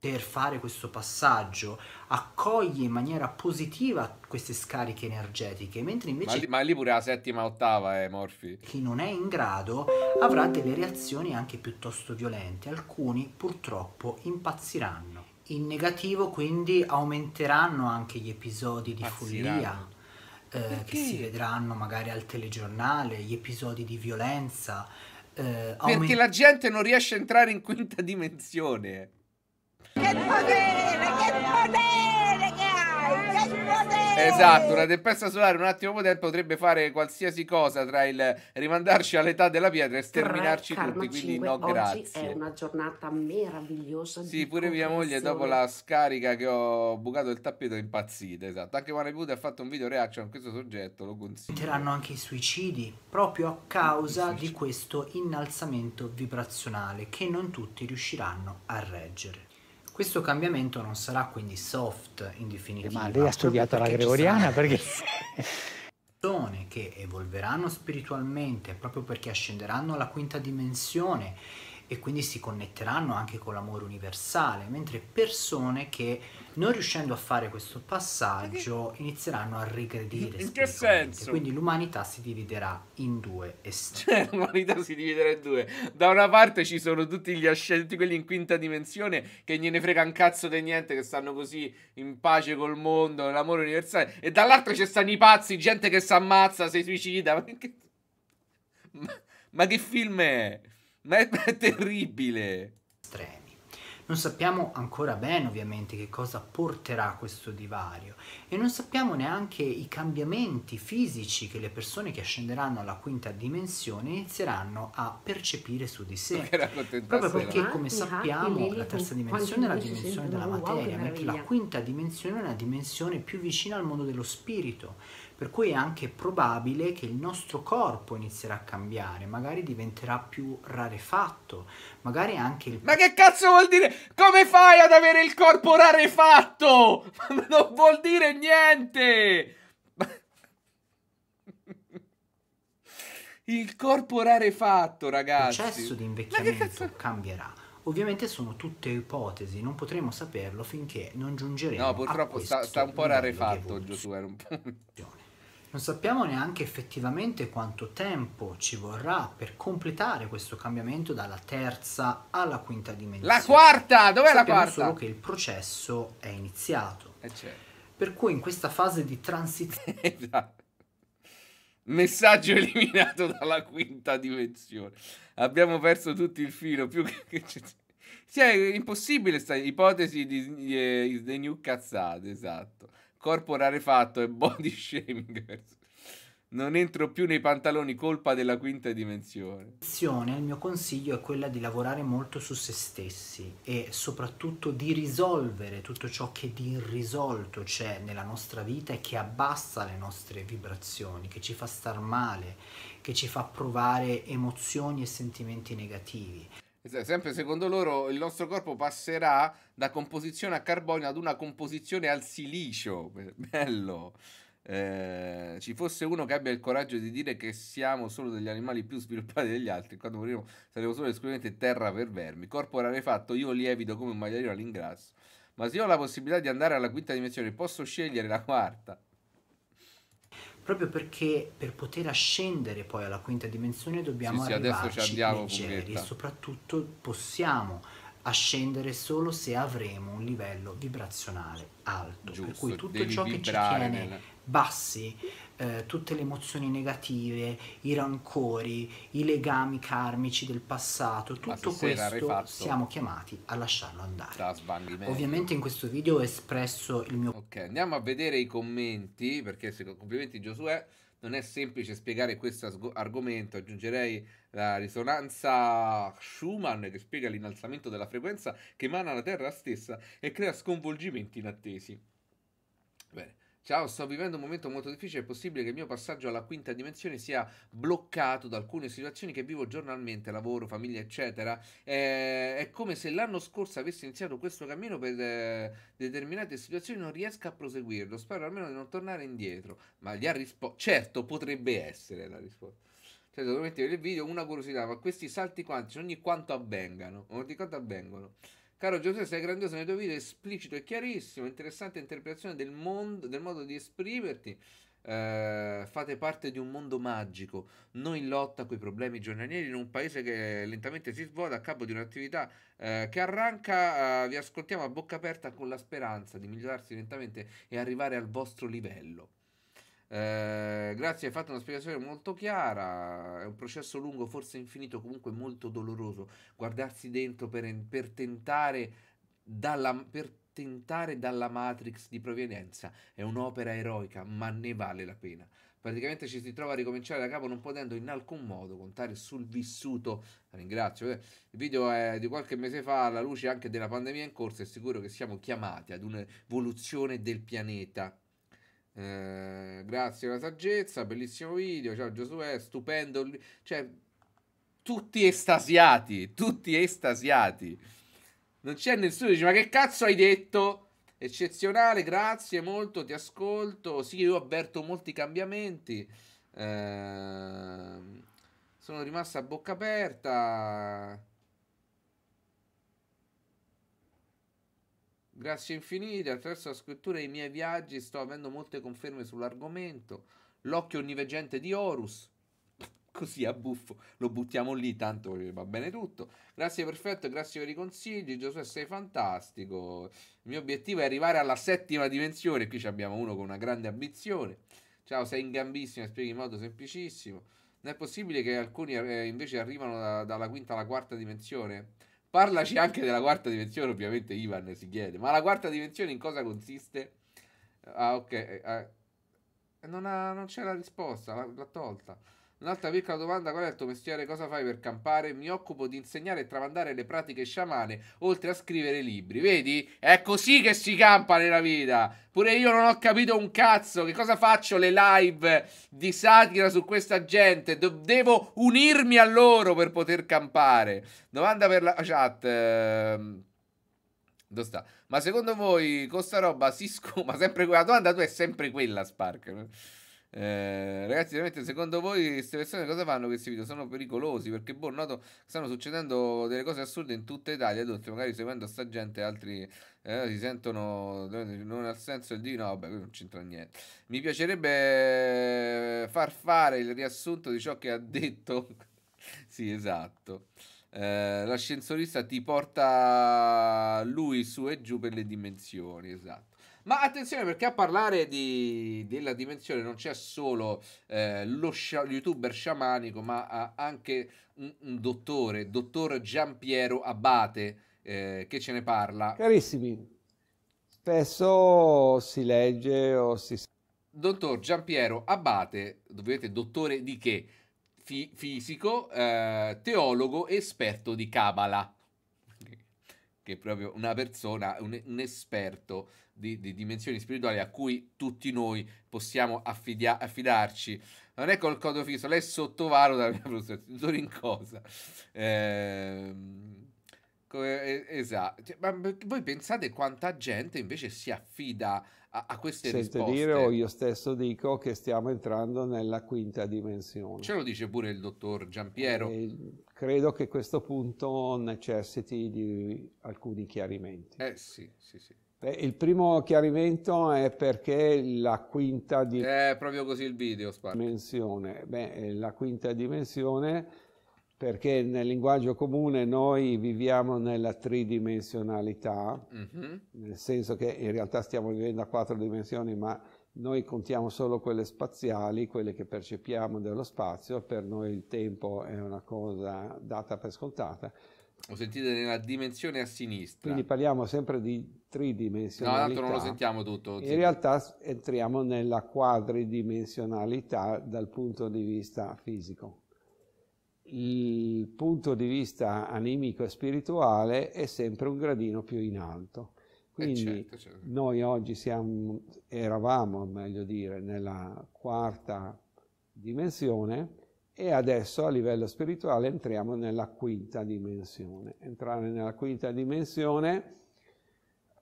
per fare questo passaggio, accoglie in maniera positiva queste scariche energetiche, mentre invece... Ma lì, ma lì pure la settima ottava è eh, Morfi. Chi non è in grado avrà delle reazioni anche piuttosto violente, alcuni purtroppo impazziranno. In negativo quindi aumenteranno anche gli episodi di follia. Eh, che si vedranno magari al telegiornale, gli episodi di violenza. Eh, Perché la gente non riesce a entrare in quinta dimensione. Che potere, che potere che hai, che potere! Esatto, una tempesta solare un attimo potente potrebbe fare qualsiasi cosa tra il rimandarci all'età della pietra e sterminarci Tre, tutti, quindi 5. no grazie. Oggi è una giornata meravigliosa. Sì, pure mia moglie dopo la scarica che ho bucato il tappeto è impazzita, esatto. Anche One ha fatto un video reaction a questo soggetto, lo consiglio. C'erano anche i suicidi, proprio a causa di questo innalzamento vibrazionale che non tutti riusciranno a reggere. Questo cambiamento non sarà quindi soft in eh, definitiva. Ma lei ha studiato la gregoriana perché... persone che evolveranno spiritualmente proprio perché ascenderanno alla quinta dimensione e quindi si connetteranno anche con l'amore universale, mentre persone che non riuscendo a fare questo passaggio inizieranno a regredire. In che senso? Quindi l'umanità si dividerà in due estremi. Cioè, l'umanità si dividerà in due. Da una parte ci sono tutti gli ascenti, quelli in quinta dimensione, che gliene frega un cazzo di niente, che stanno così in pace col mondo, nell'amore universale, e dall'altra ci stanno i pazzi, gente che si ammazza, si suicida. Ma che, ma, ma che film è? Ma è, terribile. Estremi. Non sappiamo ancora bene ovviamente che cosa porterà questo divario e non sappiamo neanche i cambiamenti fisici che le persone che ascenderanno alla quinta dimensione inizieranno a percepire su di sé. Proprio perché come sappiamo la terza dimensione è la dimensione della materia, mentre la quinta dimensione è una dimensione più vicina al mondo dello spirito per cui è anche probabile che il nostro corpo inizierà a cambiare, magari diventerà più rarefatto, magari anche il... Ma che cazzo vuol dire? Come fai ad avere il corpo rarefatto? non vuol dire niente! Il corpo rarefatto, ragazzi. Il processo di invecchiamento cambierà. Ovviamente sono tutte ipotesi, non potremo saperlo finché non giungeremo. No, purtroppo sta, sta, un po' rarefatto Giosuè. Un po'. Non sappiamo neanche effettivamente quanto tempo ci vorrà per completare questo cambiamento dalla terza alla quinta dimensione. La quarta! Dov'è la quarta? solo che il processo è iniziato. Eh certo. Per cui in questa fase di transizione... Esatto. Messaggio eliminato dalla quinta dimensione. Abbiamo perso tutto il filo, più che... Sì, è impossibile questa ipotesi di, di, di, eh, di New Cazzate, esatto corpo rarefatto e body shaming. Non entro più nei pantaloni, colpa della quinta dimensione. Il mio consiglio è quella di lavorare molto su se stessi e soprattutto di risolvere tutto ciò che di irrisolto c'è nella nostra vita e che abbassa le nostre vibrazioni, che ci fa star male, che ci fa provare emozioni e sentimenti negativi. Sempre secondo loro il nostro corpo passerà da composizione a carbonio ad una composizione al silicio. Bello. Eh, ci fosse uno che abbia il coraggio di dire che siamo solo degli animali più sviluppati degli altri, quando moriremo saremo solo esclusivamente terra per vermi. Corpo rarefatto, io lievito come un maialino all'ingrasso. Ma se io ho la possibilità di andare alla quinta dimensione, posso scegliere la quarta proprio perché per poter ascendere poi alla quinta dimensione dobbiamo sì, arrivarci sì, leggeri e soprattutto possiamo ascendere solo se avremo un livello vibrazionale alto Giusto, per cui tutto ciò che ci tiene nel... bassi eh, tutte le emozioni negative, i rancori, i legami karmici del passato, tutto questo siamo chiamati a lasciarlo andare. Ovviamente in questo video ho espresso il mio... Ok, andiamo a vedere i commenti, perché se complimenti Giosuè non è semplice spiegare questo argomento, aggiungerei la risonanza Schumann che spiega l'innalzamento della frequenza che emana la Terra stessa e crea sconvolgimenti inattesi. Ciao, sto vivendo un momento molto difficile, è possibile che il mio passaggio alla quinta dimensione sia bloccato da alcune situazioni che vivo giornalmente, lavoro, famiglia, eccetera. Eh, è come se l'anno scorso avessi iniziato questo cammino per eh, determinate situazioni e non riesca a proseguirlo, spero almeno di non tornare indietro. Ma gli ha risposto... Certo, potrebbe essere la risposta. Cioè, dovrò mettere nel video una curiosità, ma questi salti quantici ogni quanto avvengano, ogni quanto avvengono. Caro Giuseppe, sei grandioso nei tuoi video, esplicito e chiarissimo, interessante interpretazione del, mondo, del modo di esprimerti. Eh, fate parte di un mondo magico, noi in lotta i problemi giornalieri in un paese che lentamente si svuota a capo di un'attività eh, che arranca, eh, vi ascoltiamo a bocca aperta con la speranza di migliorarsi lentamente e arrivare al vostro livello. Eh, grazie, hai fatto una spiegazione molto chiara. È un processo lungo, forse infinito, comunque molto doloroso. Guardarsi dentro per, per tentare dalla, per tentare dalla Matrix di provenienza è un'opera eroica, ma ne vale la pena. Praticamente ci si trova a ricominciare da capo non potendo in alcun modo contare sul vissuto. Ringrazio. Il eh, video è eh, di qualche mese fa alla luce anche della pandemia in corso. È sicuro che siamo chiamati ad un'evoluzione del pianeta eh, grazie alla saggezza, bellissimo video. Ciao Giosuè, stupendo. Cioè, tutti estasiati, tutti estasiati. Non c'è nessuno che dice, ma che cazzo hai detto? Eccezionale, grazie molto, ti ascolto. Sì, io ho avverto molti cambiamenti. Eh, sono rimasta a bocca aperta. Grazie infinite, attraverso la scrittura e i miei viaggi sto avendo molte conferme sull'argomento. L'occhio onniveggente di Horus. Così a buffo, lo buttiamo lì, tanto va bene tutto. Grazie perfetto, grazie per i consigli, Giosuè sei fantastico. Il mio obiettivo è arrivare alla settima dimensione, qui abbiamo uno con una grande ambizione. Ciao, sei in gambissima, spieghi in modo semplicissimo. Non è possibile che alcuni eh, invece arrivano da, dalla quinta alla quarta dimensione? Parlaci anche della quarta dimensione, ovviamente Ivan si chiede, ma la quarta dimensione in cosa consiste? Ah, ok, eh, ah, non, ha, non, c'è la risposta, l'ha, l'ha tolta. Un'altra piccola domanda, qual è il tuo mestiere? Cosa fai per campare? Mi occupo di insegnare e tramandare le pratiche sciamane, oltre a scrivere libri. Vedi? È così che si campa nella vita. Pure io non ho capito un cazzo. Che cosa faccio le live di satira su questa gente? devo unirmi a loro per poter campare. Domanda per la chat. Ehm... Dove sta? Ma secondo voi con sta roba si scuma sempre quella domanda? Tu è sempre quella, Spark. Eh, ragazzi, veramente secondo voi queste persone cosa fanno questi video? Sono pericolosi perché boh, noto stanno succedendo delle cose assurde in tutta Italia. Ed magari seguendo sta gente, altri eh, si sentono non ha senso il di no, vabbè, non c'entra niente. Mi piacerebbe far fare il riassunto di ciò che ha detto. sì, esatto. Eh, l'ascensorista ti porta lui su e giù per le dimensioni, esatto. Ma attenzione perché a parlare di, della dimensione non c'è solo eh, lo scia, youtuber sciamanico, ma anche un, un, dottore, dottor Giampiero Abate, eh, che ce ne parla. Carissimi, spesso si legge o si... Dottor Giampiero Abate, dovete dottore di che? F fisico, eh, teologo, esperto di Kabbalah. che è proprio una persona, un, un esperto di, di dimensioni spirituali a cui tutti noi possiamo affidia- affidarci. Non è col codice fisso, lei sottovaluta la mia frustrazione. Solo in cosa? Ehm... Esatto, cioè, ma voi pensate quanta gente invece si affida a, a queste Sente risposte? dire o io stesso dico che stiamo entrando nella quinta dimensione. Ce lo dice pure il dottor Giampiero. Eh, credo che questo punto necessiti di alcuni chiarimenti. Eh sì, sì, sì. Il primo chiarimento è perché la quinta dimensione... È proprio così il video, Dimensione. Beh, la quinta dimensione perché nel linguaggio comune noi viviamo nella tridimensionalità, mm-hmm. nel senso che in realtà stiamo vivendo a quattro dimensioni, ma noi contiamo solo quelle spaziali, quelle che percepiamo dello spazio, per noi il tempo è una cosa data per scontata lo sentite nella dimensione a sinistra. Quindi parliamo sempre di tridimensionalità. No, tanto non lo sentiamo tutto. In realtà entriamo nella quadridimensionalità dal punto di vista fisico. Il punto di vista animico e spirituale è sempre un gradino più in alto. Eh, Quindi certo, certo. noi oggi siamo, eravamo, meglio dire, nella quarta dimensione e adesso a livello spirituale entriamo nella quinta dimensione. Entrare nella quinta dimensione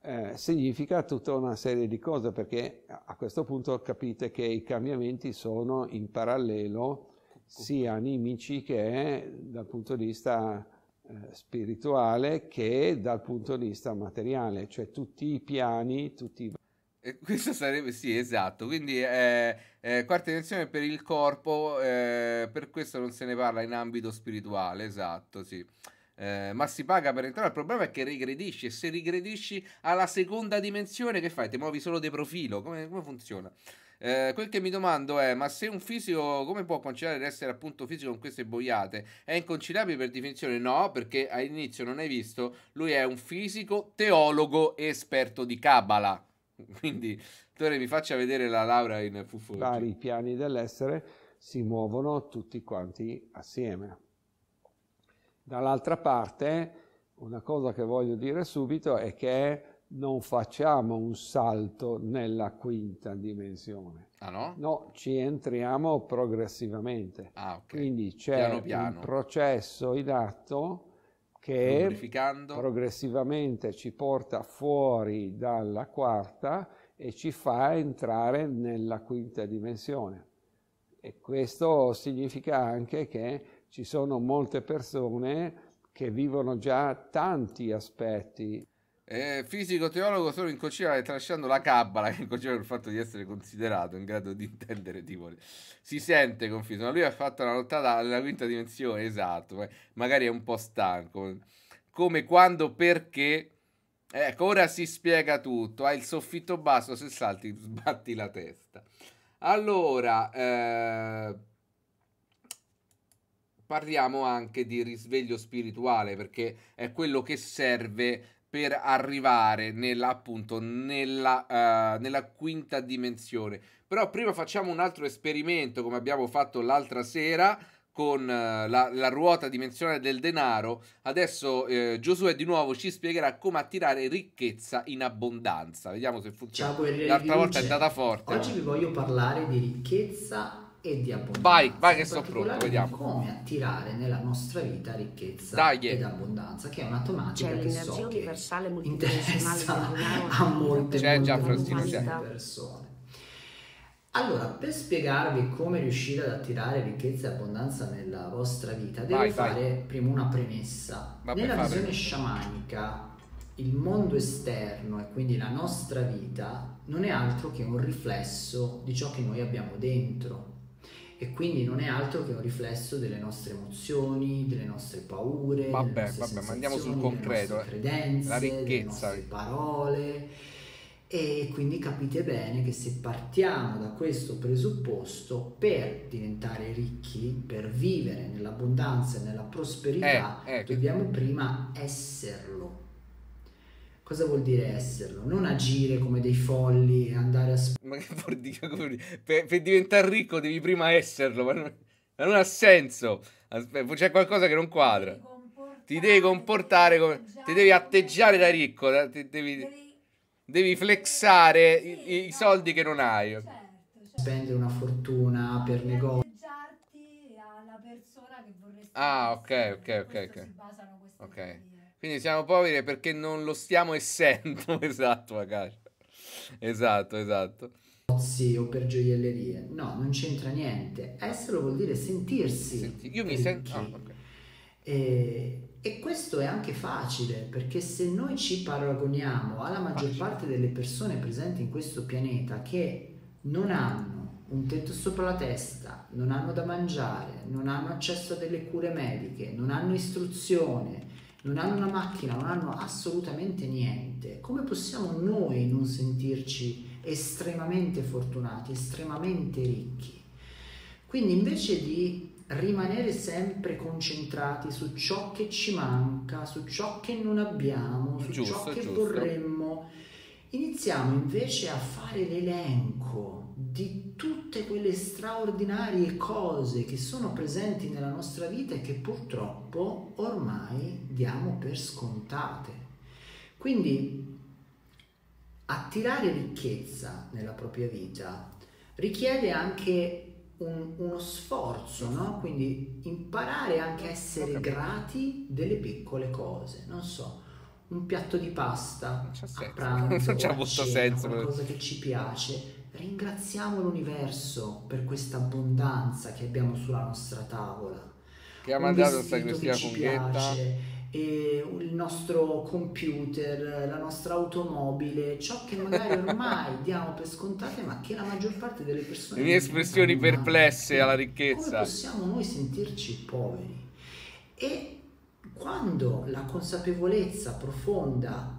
eh, significa tutta una serie di cose perché a questo punto capite che i cambiamenti sono in parallelo sia animici che dal punto di vista eh, spirituale che dal punto di vista materiale, cioè tutti i piani, tutti i questo sarebbe sì, esatto. Quindi eh, eh, quarta dimensione per il corpo, eh, per questo non se ne parla in ambito spirituale, esatto, sì. Eh, ma si paga per entrare. Il problema è che regredisci e se regredisci alla seconda dimensione, che fai? Ti muovi solo di profilo? Come, come funziona? Eh, quel che mi domando è: ma se un fisico come può conciliare l'essere appunto fisico con queste boiate? È inconciliabile per definizione? No, perché all'inizio non hai visto, lui è un fisico, teologo e esperto di Kabbalah. Quindi Tore mi faccia vedere la laurea in fufo. Vari piani dell'essere si muovono tutti quanti assieme. Dall'altra parte, una cosa che voglio dire subito è che non facciamo un salto nella quinta dimensione. Ah no? No, ci entriamo progressivamente. Ah, okay. Quindi c'è piano, piano. un processo in atto che progressivamente ci porta fuori dalla quarta e ci fa entrare nella quinta dimensione. E questo significa anche che ci sono molte persone che vivono già tanti aspetti eh, fisico teologo solo in cucina e tralasciando la cabbala che in cocina per il fatto di essere considerato in grado di intendere Tivoli si sente confuso ma lui ha fatto una nottata alla quinta dimensione esatto eh. magari è un po' stanco come quando perché ecco ora si spiega tutto hai il soffitto basso se salti sbatti la testa allora eh, parliamo anche di risveglio spirituale perché è quello che serve per arrivare nella, appunto nella, uh, nella quinta dimensione. Però prima facciamo un altro esperimento come abbiamo fatto l'altra sera con uh, la, la, ruota dimensionale del denaro. Adesso eh, Giosuè di nuovo ci spiegherà come attirare ricchezza in abbondanza. Vediamo se funziona. Ciao, L'altra volta è andata forte. Oggi vi voglio parlare di ricchezza e di abbondanza. Vai, vai che sto pronto, vediamo. Come attirare nella nostra vita ricchezza Dai, eh. ed abbondanza, che è una tematica cioè, che so universale, che interessa a molte, c'è molte, Francino, persone. Allora, per spiegarvi come riuscire ad attirare ricchezza e abbondanza nella vostra vita, devo vai, fare vai. prima una premessa. Vabbè, nella vabbè. visione sciamanica, il mondo esterno e quindi la nostra vita non è altro che un riflesso di ciò che noi abbiamo dentro e quindi non è altro che un riflesso delle nostre emozioni, delle nostre paure, vabbè, vabbè, ma andiamo sul concreto, eh. credenze, la ricchezza, delle parole e quindi capite bene che se partiamo da questo presupposto per diventare ricchi, per vivere nell'abbondanza e nella prosperità, eh, eh, dobbiamo che... prima esserlo Cosa vuol dire esserlo? Non agire come dei folli, e andare a... ma che vuol dire? Per, per, diventare ricco devi prima esserlo, ma non, ma non ha senso. Aspetta, c'è qualcosa che non quadra. Ti devi comportare come... Ti devi atteggiare da ricco, da, ti, devi, devi flexare i, i, esatto. soldi che non hai. Certo, certo. Spendere una fortuna per negozi. Ah, ok, ok, ok. Ok. Quindi siamo poveri perché non lo stiamo essendo. esatto, magari. Esatto, esatto. Sì, o per gioiellerie. No, non c'entra niente. Esserlo vuol dire sentirsi. Senti, io mi sento... Oh, ah, okay. e... Eh, e questo è anche facile, perché se noi ci paragoniamo alla maggior facile. parte delle persone presenti in questo pianeta che non hanno un tetto sopra la testa, non hanno da mangiare, non hanno accesso a delle cure mediche, non hanno istruzione, non hanno una macchina, non hanno assolutamente niente, come possiamo noi non sentirci estremamente fortunati, estremamente ricchi? Quindi invece di rimanere sempre concentrati su ciò che ci manca, su ciò che non abbiamo, su giusto, ciò che giusto. vorremmo, iniziamo invece a fare l'elenco di tutte quelle straordinarie cose che sono presenti nella nostra vita e che purtroppo ormai diamo per scontate. Quindi attirare ricchezza nella propria vita richiede anche un, uno sforzo, no? quindi imparare anche a essere grati delle piccole cose, non so, un piatto di pasta a pranzo, non c'è molto cena, senso, qualcosa che ci piace Ringraziamo l'universo per questa abbondanza che abbiamo sulla nostra tavola. Che ha mandato questa Cristina Cunghetta. il nostro computer, la nostra automobile, ciò che magari ormai diamo per scontate, ma che la maggior parte delle persone. Le mie espressioni perplesse alla ricchezza. Come possiamo noi sentirci poveri? E quando la consapevolezza profonda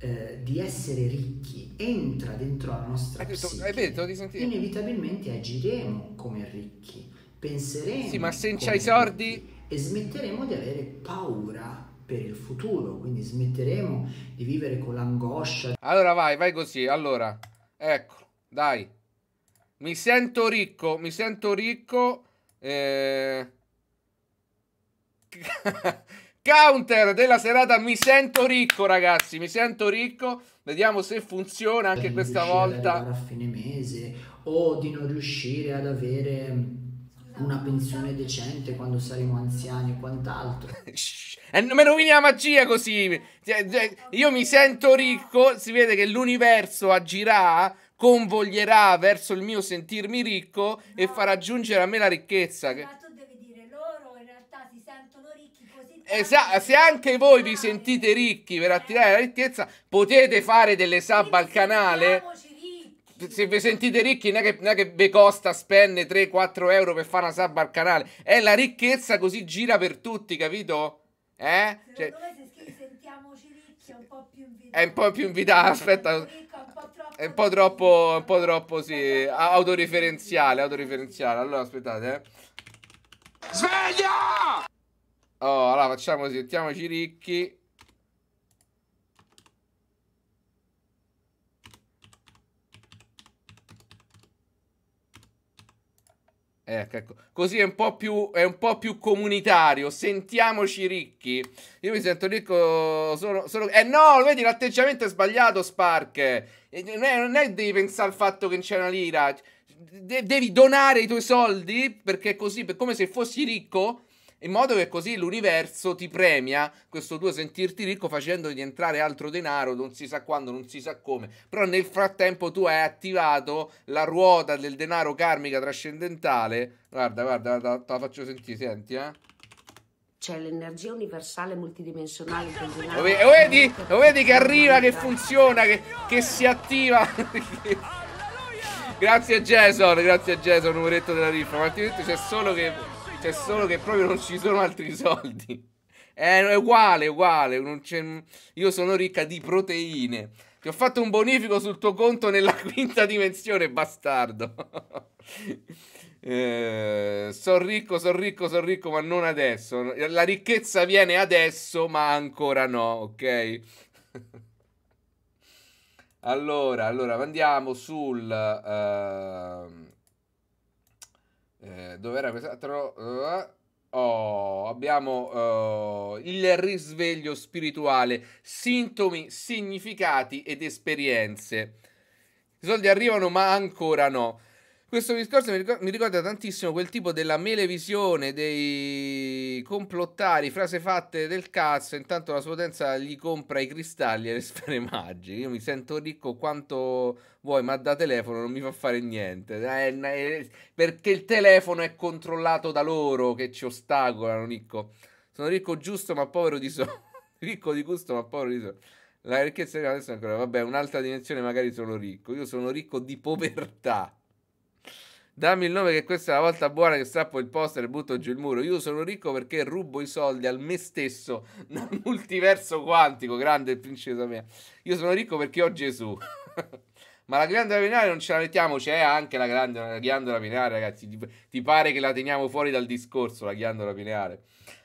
eh, di essere ricchi entra dentro la nostra psiche, hai inevitabilmente agiremo come ricchi, penseremo... Sì, ma se senza i soldi... E smetteremo di avere paura per il futuro, quindi smetteremo di vivere con l'angoscia. Allora vai, vai così, allora, ecco, dai. Mi sento ricco, mi sento ricco. Eh... Counter della serata Mi sento ricco, ragazzi. Mi sento ricco. Vediamo se funziona anche questa volta. A fine mese o di non riuscire ad avere una pensione decente quando saremo anziani e quant'altro. E non mi rovini la magia così. Cioè, cioè, io mi sento ricco, si vede che l'universo agirà, convoglierà verso il mio sentirmi ricco e farà giungere a me la ricchezza. eh, se, anche voi vi sentite ricchi per attirare la ricchezza, potete fare delle sub al canale. Se vi sentite ricchi, non è che, non è che vi costa spendere 3-4 euro per fare una sub al canale. È la ricchezza così gira per tutti, capito? Eh? Cioè, è un po' più invitato. È un po' più invitato, aspetta. È un po' troppo, un po' troppo, sì, autoriferenziale, autoriferenziale. Allora, aspettate, eh. Sveglia! Oh, allora facciamo così, mettiamoci ricchi. Ecco, ecco. Così è un, po più, è un po' più comunitario. Sentiamoci ricchi. Io mi sento ricco solo. solo... Eh no, vedi l'atteggiamento è sbagliato, Spark. Eh, non è, non è devi pensare al fatto che non c'è una lira. De devi donare i tuoi soldi perché così, per come se fossi ricco in modo che così l'universo ti premia questo tuo sentirti ricco facendoti entrare altro denaro, non si sa quando, non si sa come, però nel frattempo tu hai attivato la ruota del denaro karmica trascendentale, guarda, guarda, guarda te la faccio sentire, senti, eh. C'è l'energia universale multidimensionale Lo vedi, lo vedi, lo vedi che arriva, che funziona, che, che si attiva. grazie a Jason, grazie a Jason, numeretto della riffa. Ma altrimenti c'è solo che c'è solo che proprio non ci sono altri soldi. Eh, è uguale, uguale. Io sono ricca di proteine. Ti ho fatto un bonifico sul tuo conto nella quinta dimensione, bastardo. eh, sono ricco, sono ricco, sono ricco, ma non adesso. La ricchezza viene adesso, ma ancora no, ok? allora, allora, andiamo sul... Uh... Eh, Dov'era quest'altro? Uh, eh, oh, abbiamo uh, il risveglio spirituale, sintomi, significati ed esperienze. I soldi arrivano ma ancora no. Questo discorso mi ricorda, mi ricorda, tantissimo quel tipo della melevisione dei complottari, frase fatte del cazzo. Intanto la sua potenza gli compra i cristalli e le sfere magiche. Io mi sento ricco quanto vuoi, ma da telefono non mi fa fare niente. Eh, eh, perché il telefono è controllato da loro che ci ostacolano, Ricco. Sono ricco giusto, ma povero di soldi. ricco di gusto, ma povero di soldi. La ricchezza di adesso ancora, vabbè, un'altra dimensione magari sono ricco. Io sono ricco di povertà. Dammi il nome che questa è la volta buona che strappo il poster e butto giù il muro. Io sono ricco perché rubo i soldi al me stesso dal multiverso quantico, grande principessa mia. Io sono ricco perché ho Gesù. Ma la ghiandola pineale non ce la mettiamo, c'è anche la, grande, la ghiandola pineale, ragazzi. Ti, ti pare che la teniamo fuori dal discorso, la ghiandola pineale.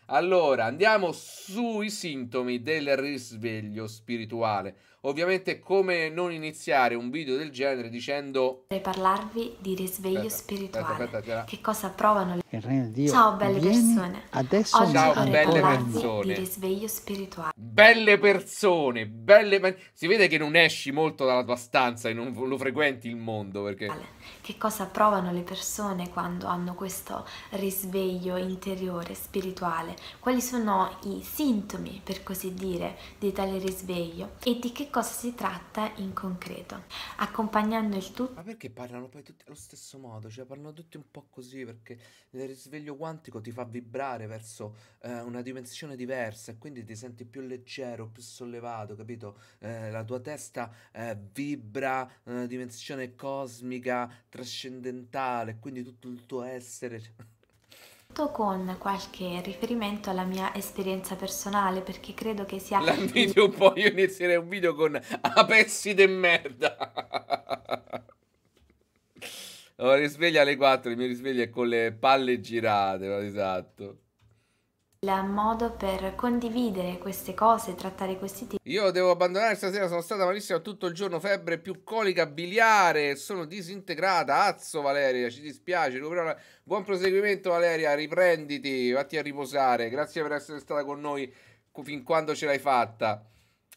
Allora, andiamo sui sintomi del risveglio spirituale. Ovviamente come non iniziare un video del genere dicendo Vorrei parlarvi di risveglio aspetta, spirituale. Aspetta, aspetta, che cosa provano le Dio Ciao belle Vieni persone. Adesso Oggi Ciao belle persone. Di risveglio spirituale. Belle persone, belle si vede che non esci molto dalla tua stanza e non lo frequenti il mondo perché che cosa provano le persone quando hanno questo risveglio interiore spirituale? Quali sono i sintomi, per così dire, di tale risveglio e di che cosa si tratta in concreto, accompagnando il tutto. Ma perché parlano poi tutti allo stesso modo? Cioè parlano tutti un po' così perché il risveglio quantico ti fa vibrare verso eh, una dimensione diversa e quindi ti senti più leggero, più sollevato, capito? Eh, la tua testa eh, vibra una dimensione cosmica, trascendentale, quindi tutto il tuo essere... Cioè, con qualche riferimento alla mia esperienza personale perché credo che sia la video un po' io inizierei un video con apessi de merda allora risveglia alle 4 il mio risveglio è con le palle girate esatto il modo per condividere queste cose, trattare questi temi. Io devo abbandonare stasera, sono stata malissima tutto il giorno, febbre più colica biliare, sono disintegrata, azzo Valeria, ci dispiace. Buon proseguimento Valeria, riprenditi, vatti a riposare, grazie per essere stata con noi fin quando ce l'hai fatta.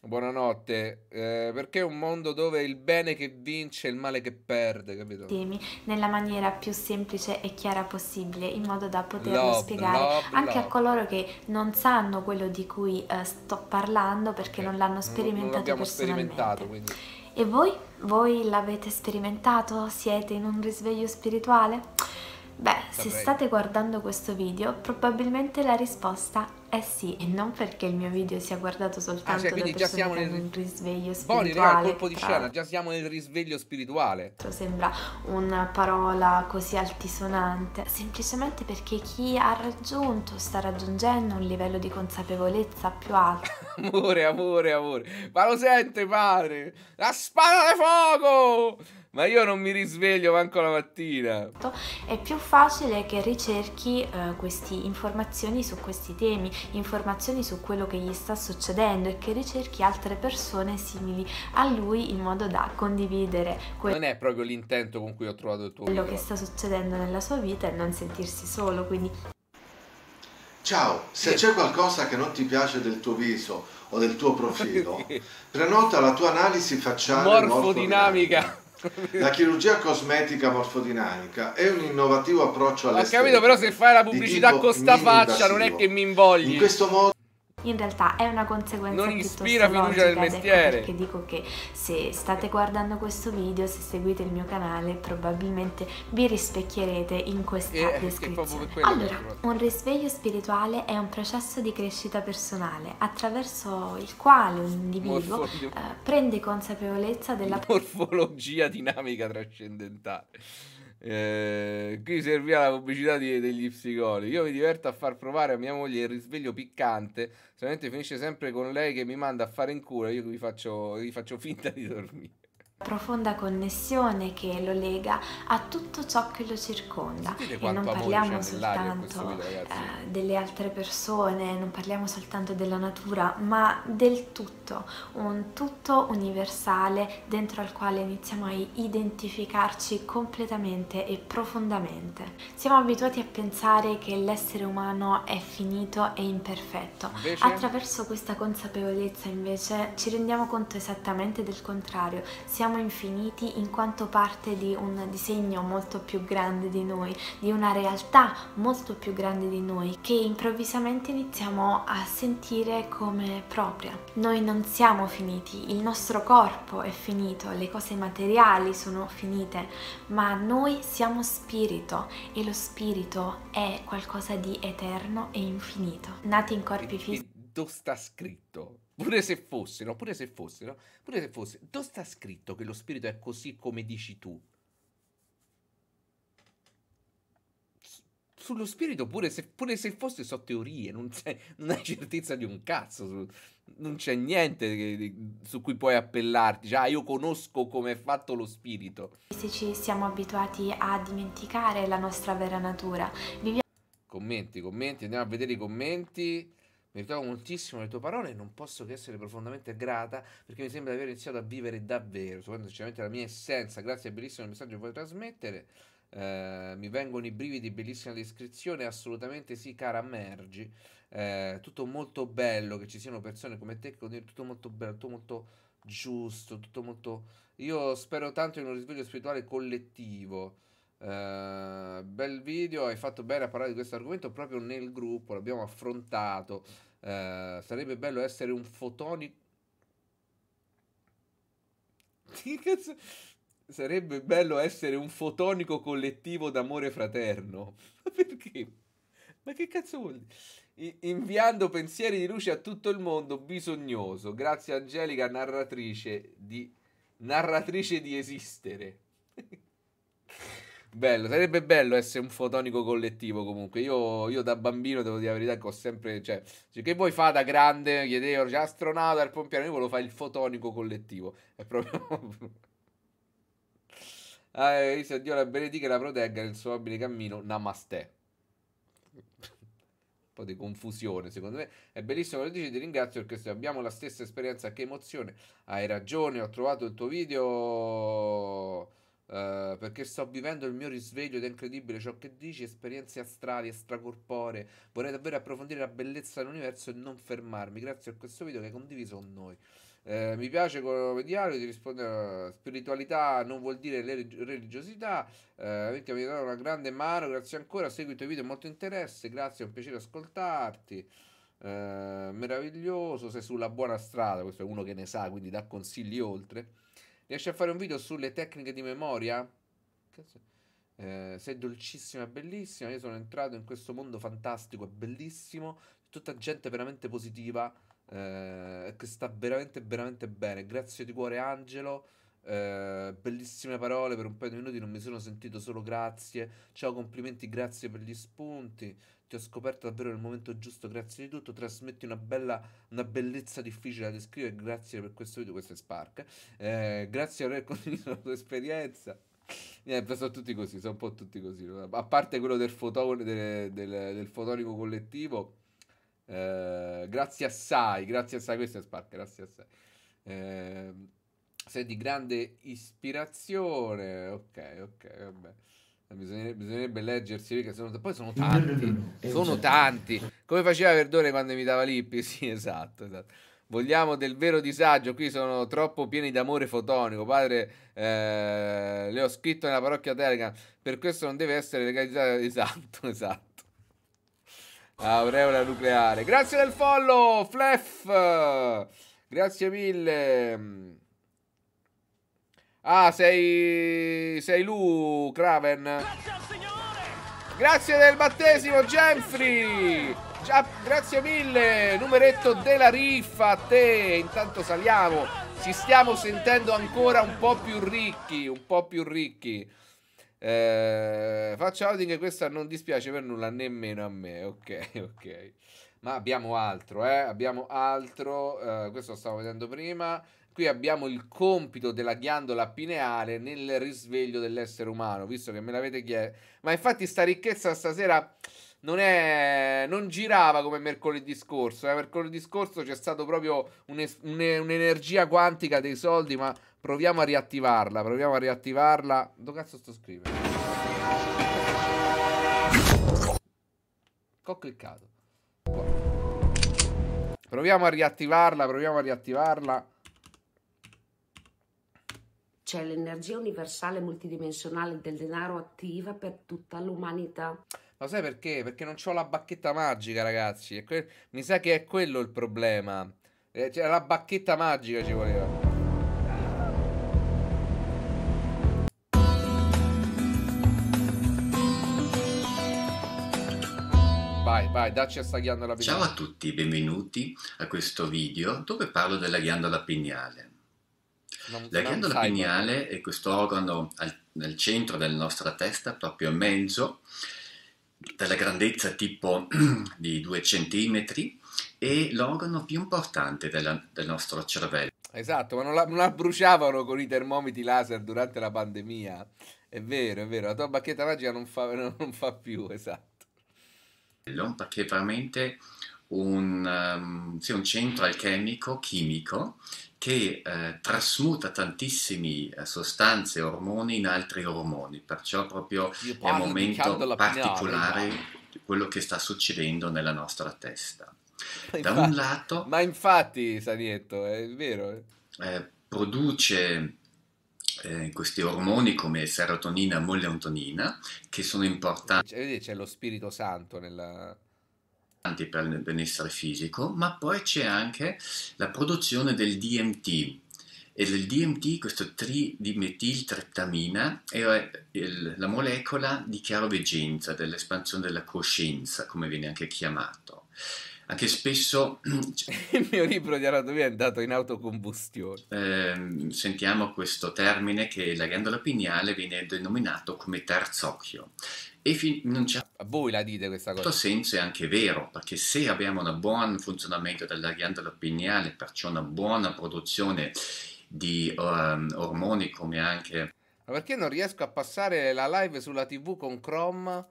Buonanotte, eh, perché è un mondo dove il bene che vince e il male che perde, capito? Temi nella maniera più semplice e chiara possibile, in modo da poterlo love, spiegare love, anche love. a coloro che non sanno quello di cui eh, sto parlando perché eh, non l'hanno sperimentato. Non l'abbiamo sperimentato, quindi. E voi? Voi l'avete sperimentato? Siete in un risveglio spirituale? Beh, Saprei. se state guardando questo video, probabilmente la risposta eh sì, e non perché il mio video sia guardato soltanto ah, cioè, da già siamo nel un risveglio spirituale. Boni, raga, colpo di scena, già siamo nel risveglio spirituale. Sembra una parola così altisonante, semplicemente perché chi ha raggiunto, sta raggiungendo un livello di consapevolezza più alto. amore, amore, amore. Ma lo sente, padre? La spada da fuoco! Ma io non mi risveglio manco la mattina. È più facile che ricerchi eh, queste informazioni su questi temi informazioni su quello che gli sta succedendo e che ricerchi altre persone simili a lui in modo da condividere quello, non è proprio l'intento con cui ho trovato il tuo quello che sta succedendo nella sua vita e non sentirsi solo. Quindi Ciao, se c'è qualcosa che non ti piace del tuo viso o del tuo profilo, prenota la tua analisi facciale morfodinamica. morfodinamica. La chirurgia cosmetica morfodinamica è un innovativo approccio all'estetica. Ho capito, però se fai la pubblicità con sta faccia non è che mi invogli. In questo modo in realtà è una conseguenza non ispira fiducia del mestiere ecco perché dico che se state guardando questo video se seguite il mio canale probabilmente vi rispecchierete in questa eh, descrizione allora un risveglio spirituale è un processo di crescita personale attraverso il quale un individuo eh, prende consapevolezza della morfologia dinamica trascendentale eh, qui serviva la pubblicità di, degli psicologi. Io mi diverto a far provare a mia moglie il risveglio piccante. Solamente finisce sempre con lei che mi manda a fare in cura. Io gli faccio, gli faccio finta di dormire. Profonda connessione che lo lega a tutto ciò che lo circonda. E non parliamo soltanto video, eh, delle altre persone, non parliamo soltanto della natura, ma del tutto tutto, un tutto universale dentro al quale iniziamo a identificarci completamente e profondamente. Siamo abituati a pensare che l'essere umano è finito e imperfetto. Invece... Attraverso questa consapevolezza invece ci rendiamo conto esattamente del contrario, siamo infiniti in quanto parte di un disegno molto più grande di noi, di una realtà molto più grande di noi che improvvisamente iniziamo a sentire come propria. Noi non non siamo finiti, il nostro corpo è finito, le cose materiali sono finite, ma noi siamo spirito e lo spirito è qualcosa di eterno e infinito. Nati in corpi fisici. Dove sta scritto? Pure se fossero, pure se fossero, pure se fosse, dove sta scritto che lo spirito è così come dici tu? sullo spirito, pure se, pure se fosse so teorie, non, non hai certezza di un cazzo. Su, non c'è niente che, su cui puoi appellarti, Già, cioè, ah, io conosco come è fatto lo spirito. Se ci siamo abituati a dimenticare la nostra vera natura. Viviamo... Commenti, commenti, andiamo a vedere i commenti. Mi ritrovo moltissimo le tue parole e non posso che essere profondamente grata perché mi sembra di aver iniziato a vivere davvero, secondo sinceramente la mia essenza. Grazie, bellissimo il messaggio che vuoi trasmettere. Eh, mi vengono i brividi, bellissima descrizione, assolutamente sì, cara Mergi eh, tutto molto bello, che ci siano persone come te, che tutto molto bello, tutto molto giusto, tutto molto... Io spero tanto in un risveglio spirituale collettivo. Uh, bel video, hai fatto bene a parlare di questo argomento proprio nel gruppo, l'abbiamo affrontato. Uh, sarebbe bello essere un fotonico. Sarebbe bello essere un fotonico collettivo d'amore fraterno. Ma perché? Ma che cazzo vuol dire? inviando pensieri di luce a tutto il mondo bisognoso. Grazie Angelica, narratrice di, narratrice di esistere. bello, sarebbe bello essere un fotonico collettivo comunque. Io, io da bambino devo dire la verità che ho sempre... Cioè, cioè che voi fate da grande? Chiedevo, cioè, astronauta, al pompiano, io volevo fare il fotonico collettivo. È proprio... ah, eh, Dio la benedica e la protegga nel suo abile cammino. Namaste po' di confusione, secondo me. È bellissimo quello che dici, ti ringrazio perché se abbiamo la stessa esperienza, che emozione. Hai ragione, ho trovato il tuo video... Uh, perché sto vivendo il mio risveglio ed è incredibile ciò che dici, esperienze astrali, extracorporee. Vorrei davvero approfondire la bellezza dell'universo e non fermarmi. Grazie a questo video che hai condiviso con noi. Eh, mi piace come diario ti risponde eh, spiritualità non vuol dire religiosità eh, avete mi dato una grande mano grazie ancora segui i tuoi video molto interesse grazie è un piacere ascoltarti eh, meraviglioso sei sulla buona strada questo è uno che ne sa quindi dà consigli oltre riesci a fare un video sulle tecniche di memoria eh, sei dolcissima e bellissima io sono entrato in questo mondo fantastico e bellissimo tutta gente veramente positiva eh, che sta veramente veramente bene. Grazie di cuore Angelo. Eh, bellissime parole per un paio di minuti non mi sono sentito solo grazie ciao complimenti grazie per gli spunti ti ho scoperto davvero nel momento giusto grazie di tutto trasmetti una bella una bellezza difficile da descrivere grazie per questo video questo è Spark eh, grazie per aver condiviso la tua esperienza Niente, sono tutti così, sono un po' tutti così. A parte quello del, foto, del, del, del fotonico collettivo, eh, grazie assai, grazie assai, questo è Spark, grazie assai. Eh, sei di grande ispirazione, ok, ok, vabbè. Bisognerebbe, bisognerebbe leggersi perché sono, poi sono tanti, sono tanti. Come faceva Verdone quando mi dava Lippi? Sì, esatto, esatto. Vogliamo del vero disagio, qui sono troppo pieni d'amore fotonico. Padre, eh, le ho scritto nella parrocchia Telegram, per questo non deve essere legalizzato. Esatto, esatto. Aureola nucleare. Grazie del follow, Flef. Grazie mille. Ah, sei. Sei Lu, Craven. Grazie del battesimo, Jeffrey. Già, grazie mille, numeretto della riffa a te. Intanto saliamo. Ci stiamo sentendo ancora un po' più ricchi. Un po' più ricchi. Eh, faccio outing e questa non dispiace per nulla, nemmeno a me. Ok, ok. Ma abbiamo altro, eh? Abbiamo altro. Eh, questo lo stavo vedendo prima. Qui abbiamo il compito della ghiandola pineale nel risveglio dell'essere umano, visto che me l'avete chiesto. Ma infatti sta ricchezza stasera non, è, non girava come mercoledì scorso. Eh? Mercoledì scorso c'è stato proprio un'energia quantica dei soldi, ma Proviamo a riattivarla, proviamo a riattivarla. Dove cazzo sto scrivendo? Ho cliccato. Proviamo a riattivarla, proviamo a riattivarla. C'è l'energia universale multidimensionale del denaro attiva per tutta l'umanità. Ma sai perché? Perché non ho la bacchetta magica, ragazzi. Mi sa che è quello il problema. Eh, cioè, la bacchetta magica ci voleva. Dai, dacci a sta ghiandola pineale. Ciao a tutti, benvenuti a questo video dove parlo della ghiandola pineale. Non, la ghiandola pineale è questo organo al, nel centro della nostra testa, proprio a mezzo, della grandezza tipo di 2 cm e l'organo più importante della, del nostro cervello. Esatto, ma non la, non la, bruciavano con i termometri laser durante la pandemia. È vero, è vero, la tua bacchetta magica non fa, non fa più, esatto perché è veramente un, um, sì, un centro alchemico, chimico, che eh, trasmuta tantissime eh, sostanze, ormoni in altri ormoni, perciò proprio è un momento particolare di quello che sta succedendo nella nostra testa. Ma da infatti, un lato... Ma infatti, Sanietto, è vero. Eh, eh produce eh, questi ormoni come serotonina, e molleontonina che sono importanti. C'è, cioè, c'è lo Spirito Santo nella, per il benessere fisico, ma poi c'è anche la produzione del DMT. E il DMT, questo tridimetiltreptamina, è il, la molecola di chiaroveggenza, dell'espansione della coscienza, come viene anche chiamato anche spesso... Cioè Il mio libro di anatomia è andato in autocombustione. Eh, sentiamo questo termine che la ghiandola pineale viene denominato come terzocchio. E fin- non c'è... A voi la dite questa cosa? In questo senso è anche vero, perché se abbiamo un buon funzionamento della ghiandola pineale, perciò una buona produzione di um, ormoni come anche... Ma perché non riesco a passare la live sulla tv con Chrome?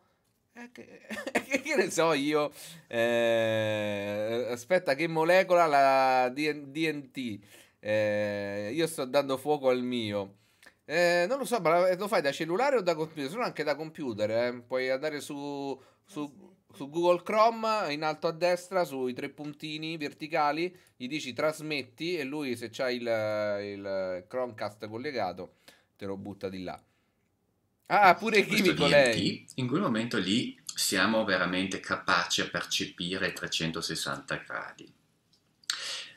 Eh, che, che, ne so io? Eh, aspetta, che molecola la DNT? Eh, io sto dando fuoco al mio. Eh, non lo so, ma lo fai da cellulare o da computer? Sono anche da computer. Puoi andare su, su, su, Google Chrome, in alto a destra, sui tre puntini verticali, gli dici trasmetti e lui se c'ha il, il Chromecast collegato te lo butta di là. Ah, pure chimico lei. In quel momento lì siamo veramente capaci a percepire 360 gradi.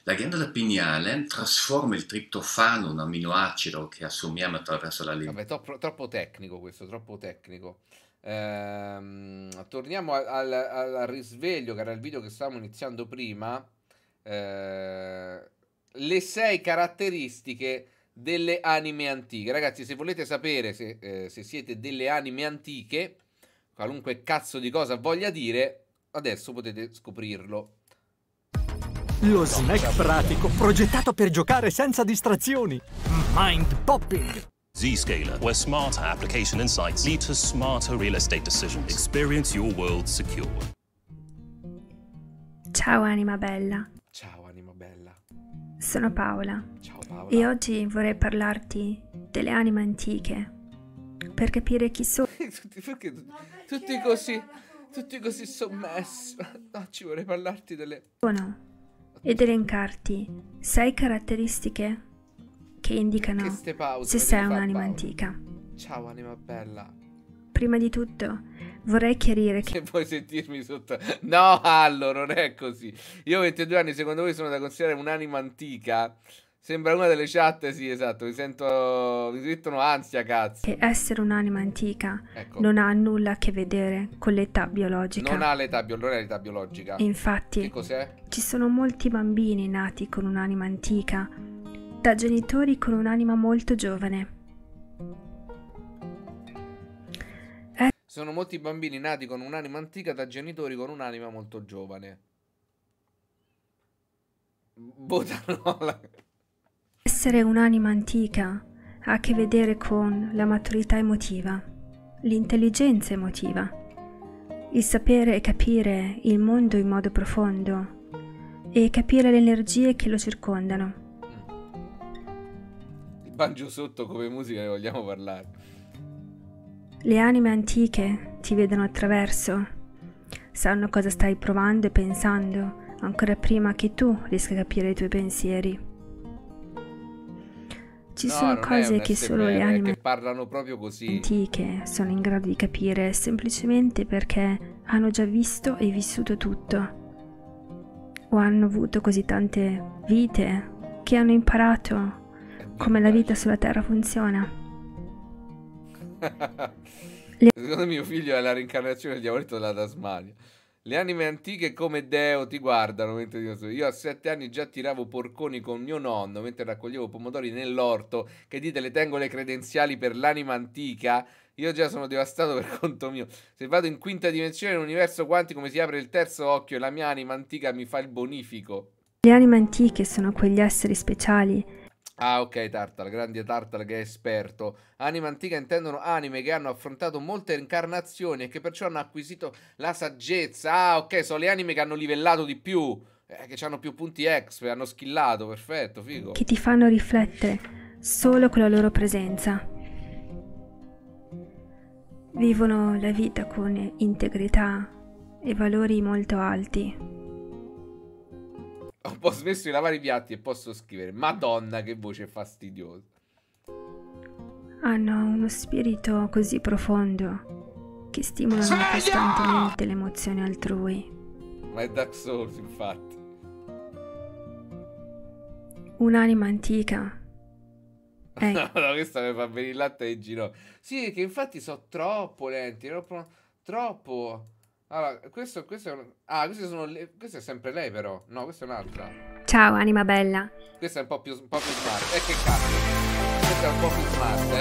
La ghiandola pineale trasforma il triptofano, un amminoacido che assumiamo attraverso la linea. Vabbè, troppo, troppo, tecnico questo, troppo tecnico. Ehm, torniamo al, al, al, risveglio, che era il video che stavamo iniziando prima. Ehm, le sei caratteristiche delle anime antiche. Ragazzi, se volete sapere se, eh, se, siete delle anime antiche, qualunque cazzo di cosa voglia dire, adesso potete scoprirlo. Lo snack pratico progettato per giocare senza distrazioni. Mind popping. Zscaler, where smarter application insights lead to smarter real estate decisions. Experience your world secure. Ciao anima bella. Ciao anima bella. Sono Paola. Ciao e oggi vorrei parlarti delle anime antiche per capire chi sono. perché, tu, perché tutti così, tutti così sommessi? Oggi vorrei parlarti delle... Sono ed elencarti sei caratteristiche che indicano che pause, se sei un'anima antica. Ciao anima bella. Prima di tutto vorrei chiarire che... Se vuoi sentirmi sotto... No, allora non è così. Io ho 22 anni, secondo voi sono da considerare un'anima antica? Sembra una delle chat, sì, esatto, mi sento... mi twittano ansia, cazzo. Che essere un'anima antica ecco. non ha nulla a che vedere con l'età biologica. Non ha l'età, bio... non l'età biologica. E infatti, che cos'è? ci sono molti bambini nati con un'anima antica, da genitori con un'anima molto giovane. E... Sono molti bambini nati con un'anima antica da genitori con un'anima molto giovane. Butanola. Essere un'anima antica ha a che vedere con la maturità emotiva, l'intelligenza emotiva, il sapere e capire il mondo in modo profondo e capire le energie che lo circondano. Banjo sotto come musica ne vogliamo parlare. Le anime antiche ti vedono attraverso, sanno cosa stai provando e pensando ancora prima che tu riesca a capire i tuoi pensieri. Ci no, sono cose che solo le anime antiche sono in grado di capire semplicemente perché hanno già visto e vissuto tutto. O hanno avuto così tante vite che hanno imparato come la vita sulla Terra funziona. Le... Secondo mio figlio è la reincarnazione del diavoletto della Tasmania. Le anime antiche come Deo ti guardano mentre Io a sette anni già tiravo porconi con mio nonno mentre raccoglievo pomodori nell'orto. Che dite, le tengo le credenziali per l'anima antica? Io già sono devastato per conto mio. Se vado in quinta dimensione, l'universo quantico mi si apre il terzo occhio e la mia anima antica mi fa il bonifico. Le anime antiche sono quegli esseri speciali Ah, ok, Tartal, grande Tartal che è esperto. Anime antica intendono anime che hanno affrontato molte incarnazioni e che perciò hanno acquisito la saggezza. Ah, ok, sono le anime che hanno livellato di più, eh, che hanno più punti ex, hanno skillato, perfetto, figo. Che ti fanno riflettere solo con la loro presenza. Vivono la vita con integrità e valori molto alti. Ho un po' smesso di lavare i piatti e posso scrivere. Madonna, che voce fastidiosa. Hanno uno spirito così profondo che stimolano Sveglia! costantemente emozioni altrui. Ma è Dark Souls, infatti. Un'anima antica. Hey. Ecco. no, no, questa mi fa venire il latte di giro. Sì, che infatti sono troppo lenti, troppo... troppo allora, questo, questo è un... Ah, queste sono le... Questa è sempre lei, però. No, questa è un'altra. Ciao, anima bella. Questa è un po' più, un po più smart. E eh, che cazzo. Questa è un po' più smart,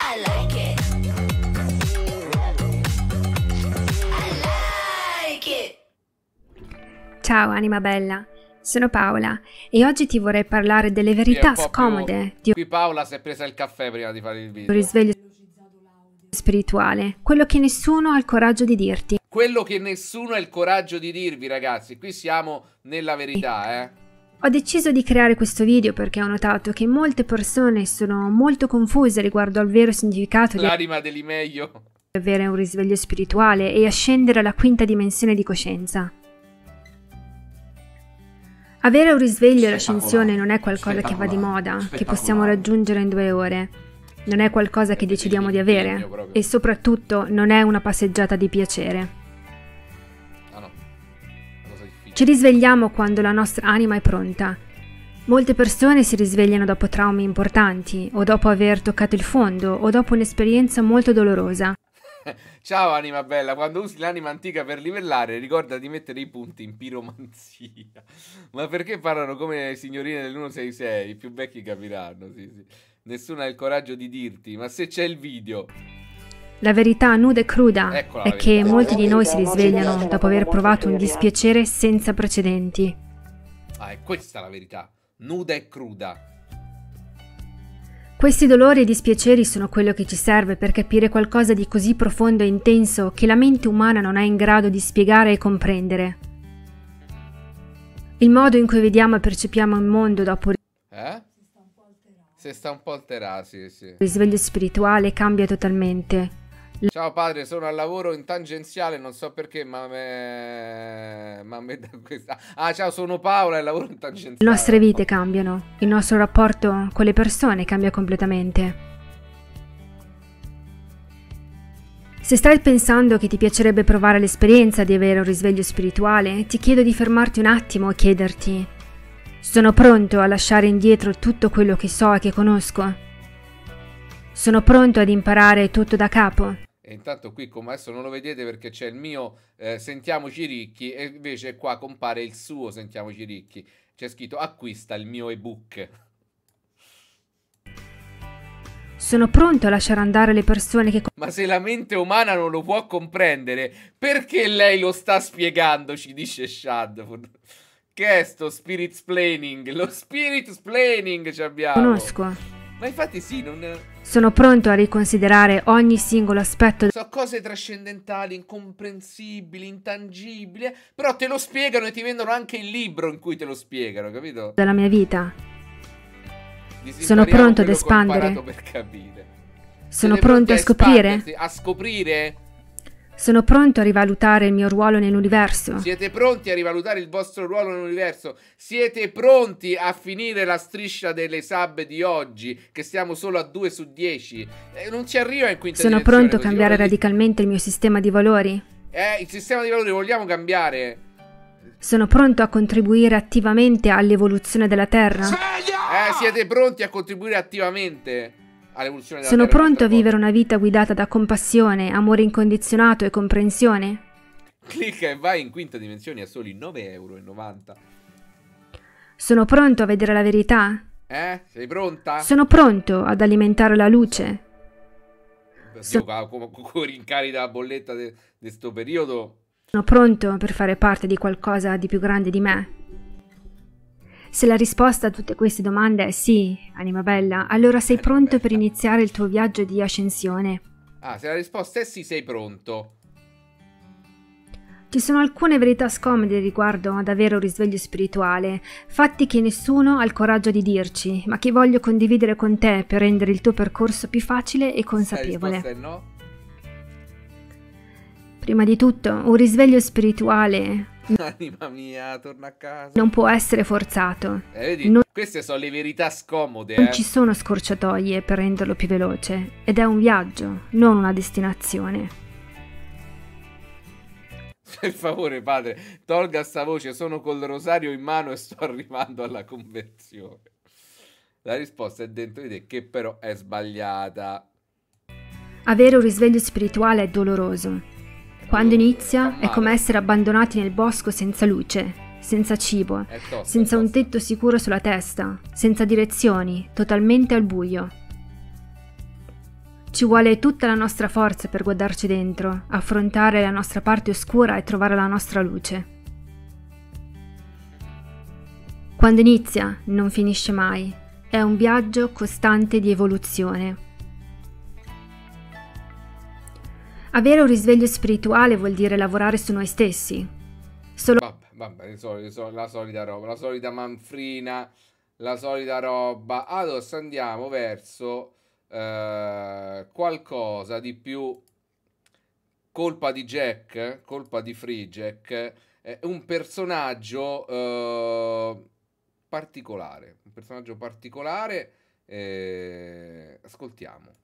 eh. I like it. I like it. Ciao, anima bella. Sono Paola e oggi ti vorrei parlare delle verità scomode. Più... Di... Qui Paola si è presa il caffè prima di fare il video. Risveglio spirituale, quello che nessuno ha il coraggio di dirti. Quello che nessuno ha il coraggio di dirvi, ragazzi, qui siamo nella verità, eh. Ho deciso di creare questo video perché ho notato che molte persone sono molto confuse riguardo al vero significato di l'anima dell'imeglio avere un risveglio spirituale e ascendere alla quinta dimensione di coscienza. Avere un risveglio e l'ascensione non è qualcosa che va di moda, che possiamo raggiungere in due ore non è qualcosa che decidiamo di avere e soprattutto non è una passeggiata di piacere. Ah, Ci risvegliamo quando la nostra anima è pronta. Molte persone si risvegliano dopo traumi importanti o dopo aver toccato il fondo o dopo un'esperienza molto dolorosa. Ciao anima bella, quando usi l'anima antica per livellare ricorda di mettere i punti in piromanzia. Ma perché parlano come signorine dell'166? I più vecchi capiranno, sì sì nessuno ha il coraggio di dirti, ma se c'è il video... La verità nuda e cruda Eccola è che molti di noi si risvegliano dopo aver provato un dispiacere senza precedenti. Ah, è questa la verità, nuda e cruda. Questi dolori e dispiaceri sono quello che ci serve per capire qualcosa di così profondo e intenso che la mente umana non è in grado di spiegare e comprendere. Il modo in cui vediamo e percepiamo il mondo dopo... Eh? Se sta un po' alterato, sì, sì. Risveglio spirituale cambia totalmente. Ciao padre, sono al lavoro in tangenziale, non so perché, ma me... ma me da questa... Ah, ciao, sono Paola e lavoro in tangenziale. Le nostre vite cambiano, il nostro rapporto con le persone cambia completamente. Se stai pensando che ti piacerebbe provare l'esperienza di avere un risveglio spirituale, ti chiedo di fermarti un attimo e chiederti sono pronto a lasciare indietro tutto quello che so e che conosco. Sono pronto ad imparare tutto da capo. E intanto qui come adesso non lo vedete perché c'è il mio eh, sentiamoci ricchi e invece qua compare il suo sentiamoci ricchi. C'è scritto acquista il mio ebook. Sono pronto a lasciare andare le persone che... Ma se la mente umana non lo può comprendere, perché lei lo sta spiegando, ci dice Shad. Che è sto spirit splaining? Lo spirit splaining ci abbiamo. Conosco. Ma infatti sì, non... Sono pronto a riconsiderare ogni singolo aspetto. So cose trascendentali, incomprensibili, intangibili, però te lo spiegano e ti vendono anche il libro in cui te lo spiegano, capito? Della mia vita. Sono pronto ad espandere. Sono pronto a scoprire. A scoprire? Sono pronto a rivalutare il mio ruolo nell'universo. Siete pronti a rivalutare il vostro ruolo nell'universo? Siete pronti a finire la striscia delle sub di oggi, che siamo solo a 2 su 10? Eh, non ci arriva in quinta Sono pronto a cambiare così. radicalmente il mio sistema di valori. Eh, il sistema di valori vogliamo cambiare. Sono pronto a contribuire attivamente all'evoluzione della Terra. Sveglia! Eh, siete pronti a contribuire attivamente? Sono pronto a vivere una vita guidata da compassione, amore incondizionato e comprensione? Clicca e vai in quinta dimensione a soli 9,90 euro. Sono pronto a vedere la verità? Eh? Sei pronta? Sono pronto ad alimentare la luce. Dio, so- come rincari dalla bolletta di questo periodo. Sono pronto per fare parte di qualcosa di più grande di me. Se la risposta a tutte queste domande è sì, anima bella, allora sei pronto per iniziare il tuo viaggio di ascensione. Ah, se la risposta è sì, sei pronto. Ci sono alcune verità scomode riguardo ad avere un risveglio spirituale, fatti che nessuno ha il coraggio di dirci, ma che voglio condividere con te per rendere il tuo percorso più facile e consapevole. Se no. Prima di tutto, un risveglio spirituale Anima mia, torna a casa. Non può essere forzato. Eh, vedi, non... queste sono le verità scomode. Non eh. ci sono scorciatoie per renderlo più veloce. Ed è un viaggio, non una destinazione. Per favore, padre, tolga sta voce. Sono col rosario in mano e sto arrivando alla conversione. La risposta è dentro di te, che però è sbagliata. Avere un risveglio spirituale è doloroso quando inizia è come essere abbandonati nel bosco senza luce, senza cibo, senza un tetto sicuro sulla testa, senza direzioni, totalmente al buio. Ci vuole tutta la nostra forza per guardarci dentro, affrontare la nostra parte oscura e trovare la nostra luce. Quando inizia non finisce mai, è un viaggio costante di evoluzione. Avere un risveglio spirituale vuol dire lavorare su noi stessi. Solo... Vabbè, vabbè la solita roba, la solita manfrina, la solita roba. Adesso andiamo verso eh, qualcosa di più colpa di Jack, colpa di Free Jack, eh, un personaggio eh, particolare, un personaggio particolare. Eh, ascoltiamo.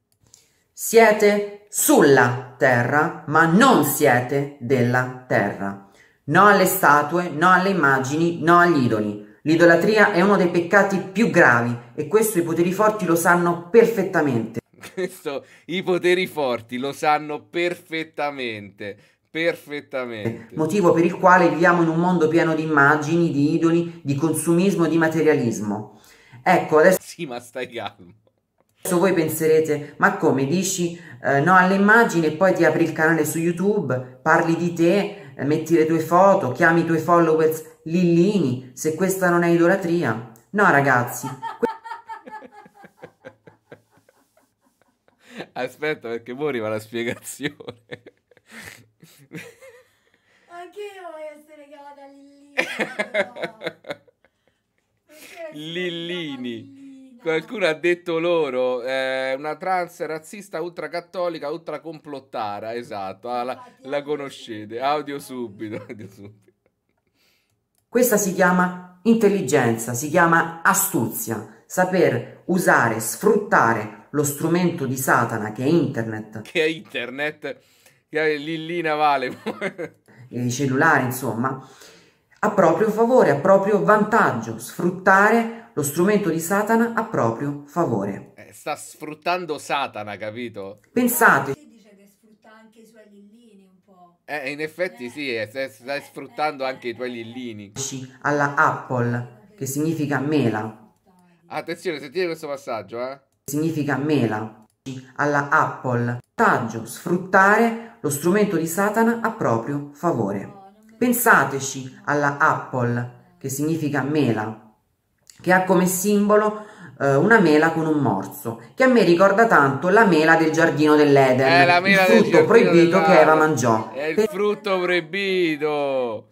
Siete sulla terra, ma non siete della terra. No alle statue, no alle immagini, no agli idoli. L'idolatria è uno dei peccati più gravi e questo i poteri forti lo sanno perfettamente. Questo i poteri forti lo sanno perfettamente. Perfettamente. Motivo per il quale viviamo in un mondo pieno di immagini, di idoli, di consumismo, di materialismo. Ecco, adesso... Sì, ma stai calmo. Adesso voi penserete, ma come dici eh, no alle immagini e poi ti apri il canale su YouTube, parli di te, eh, metti le tue foto, chiami i tuoi followers lillini, se questa non è idolatria. No ragazzi. Aspetta perché poi arriva la spiegazione. Anche io voglio essere chiamata Lillini. Lillini. Qualcuno ha detto loro, eh, una trans razzista ultracattolica, ultracomplotara, esatto, ah, la, la, conoscete, audio subito, audio subito. Questa si chiama intelligenza, si chiama astuzia, saper usare, sfruttare lo strumento di Satana che è internet. Che è internet, che è Lillina Vale. I cellulari, insomma, a proprio favore, a proprio vantaggio, sfruttare lo strumento di Satana a proprio favore. Eh, sta sfruttando Satana, capito? Pensate. dice che sfrutta anche i suoi lillini un po'. Eh, in effetti sì, eh, stai, eh, stai eh, sfruttando anche i tuoi lillini. Alla Apple, che significa mela. Attenzione, sentite questo passaggio, eh. Significa mela. Alla Apple. Taggio, sfruttare lo strumento di Satana a proprio favore. Pensateci alla Apple, che significa mela che ha come simbolo eh, una mela con un morso, che a me ricorda tanto la mela del giardino dell'Eden, è eh, la mela il frutto proibito che Eva mangiò. È il frutto proibito!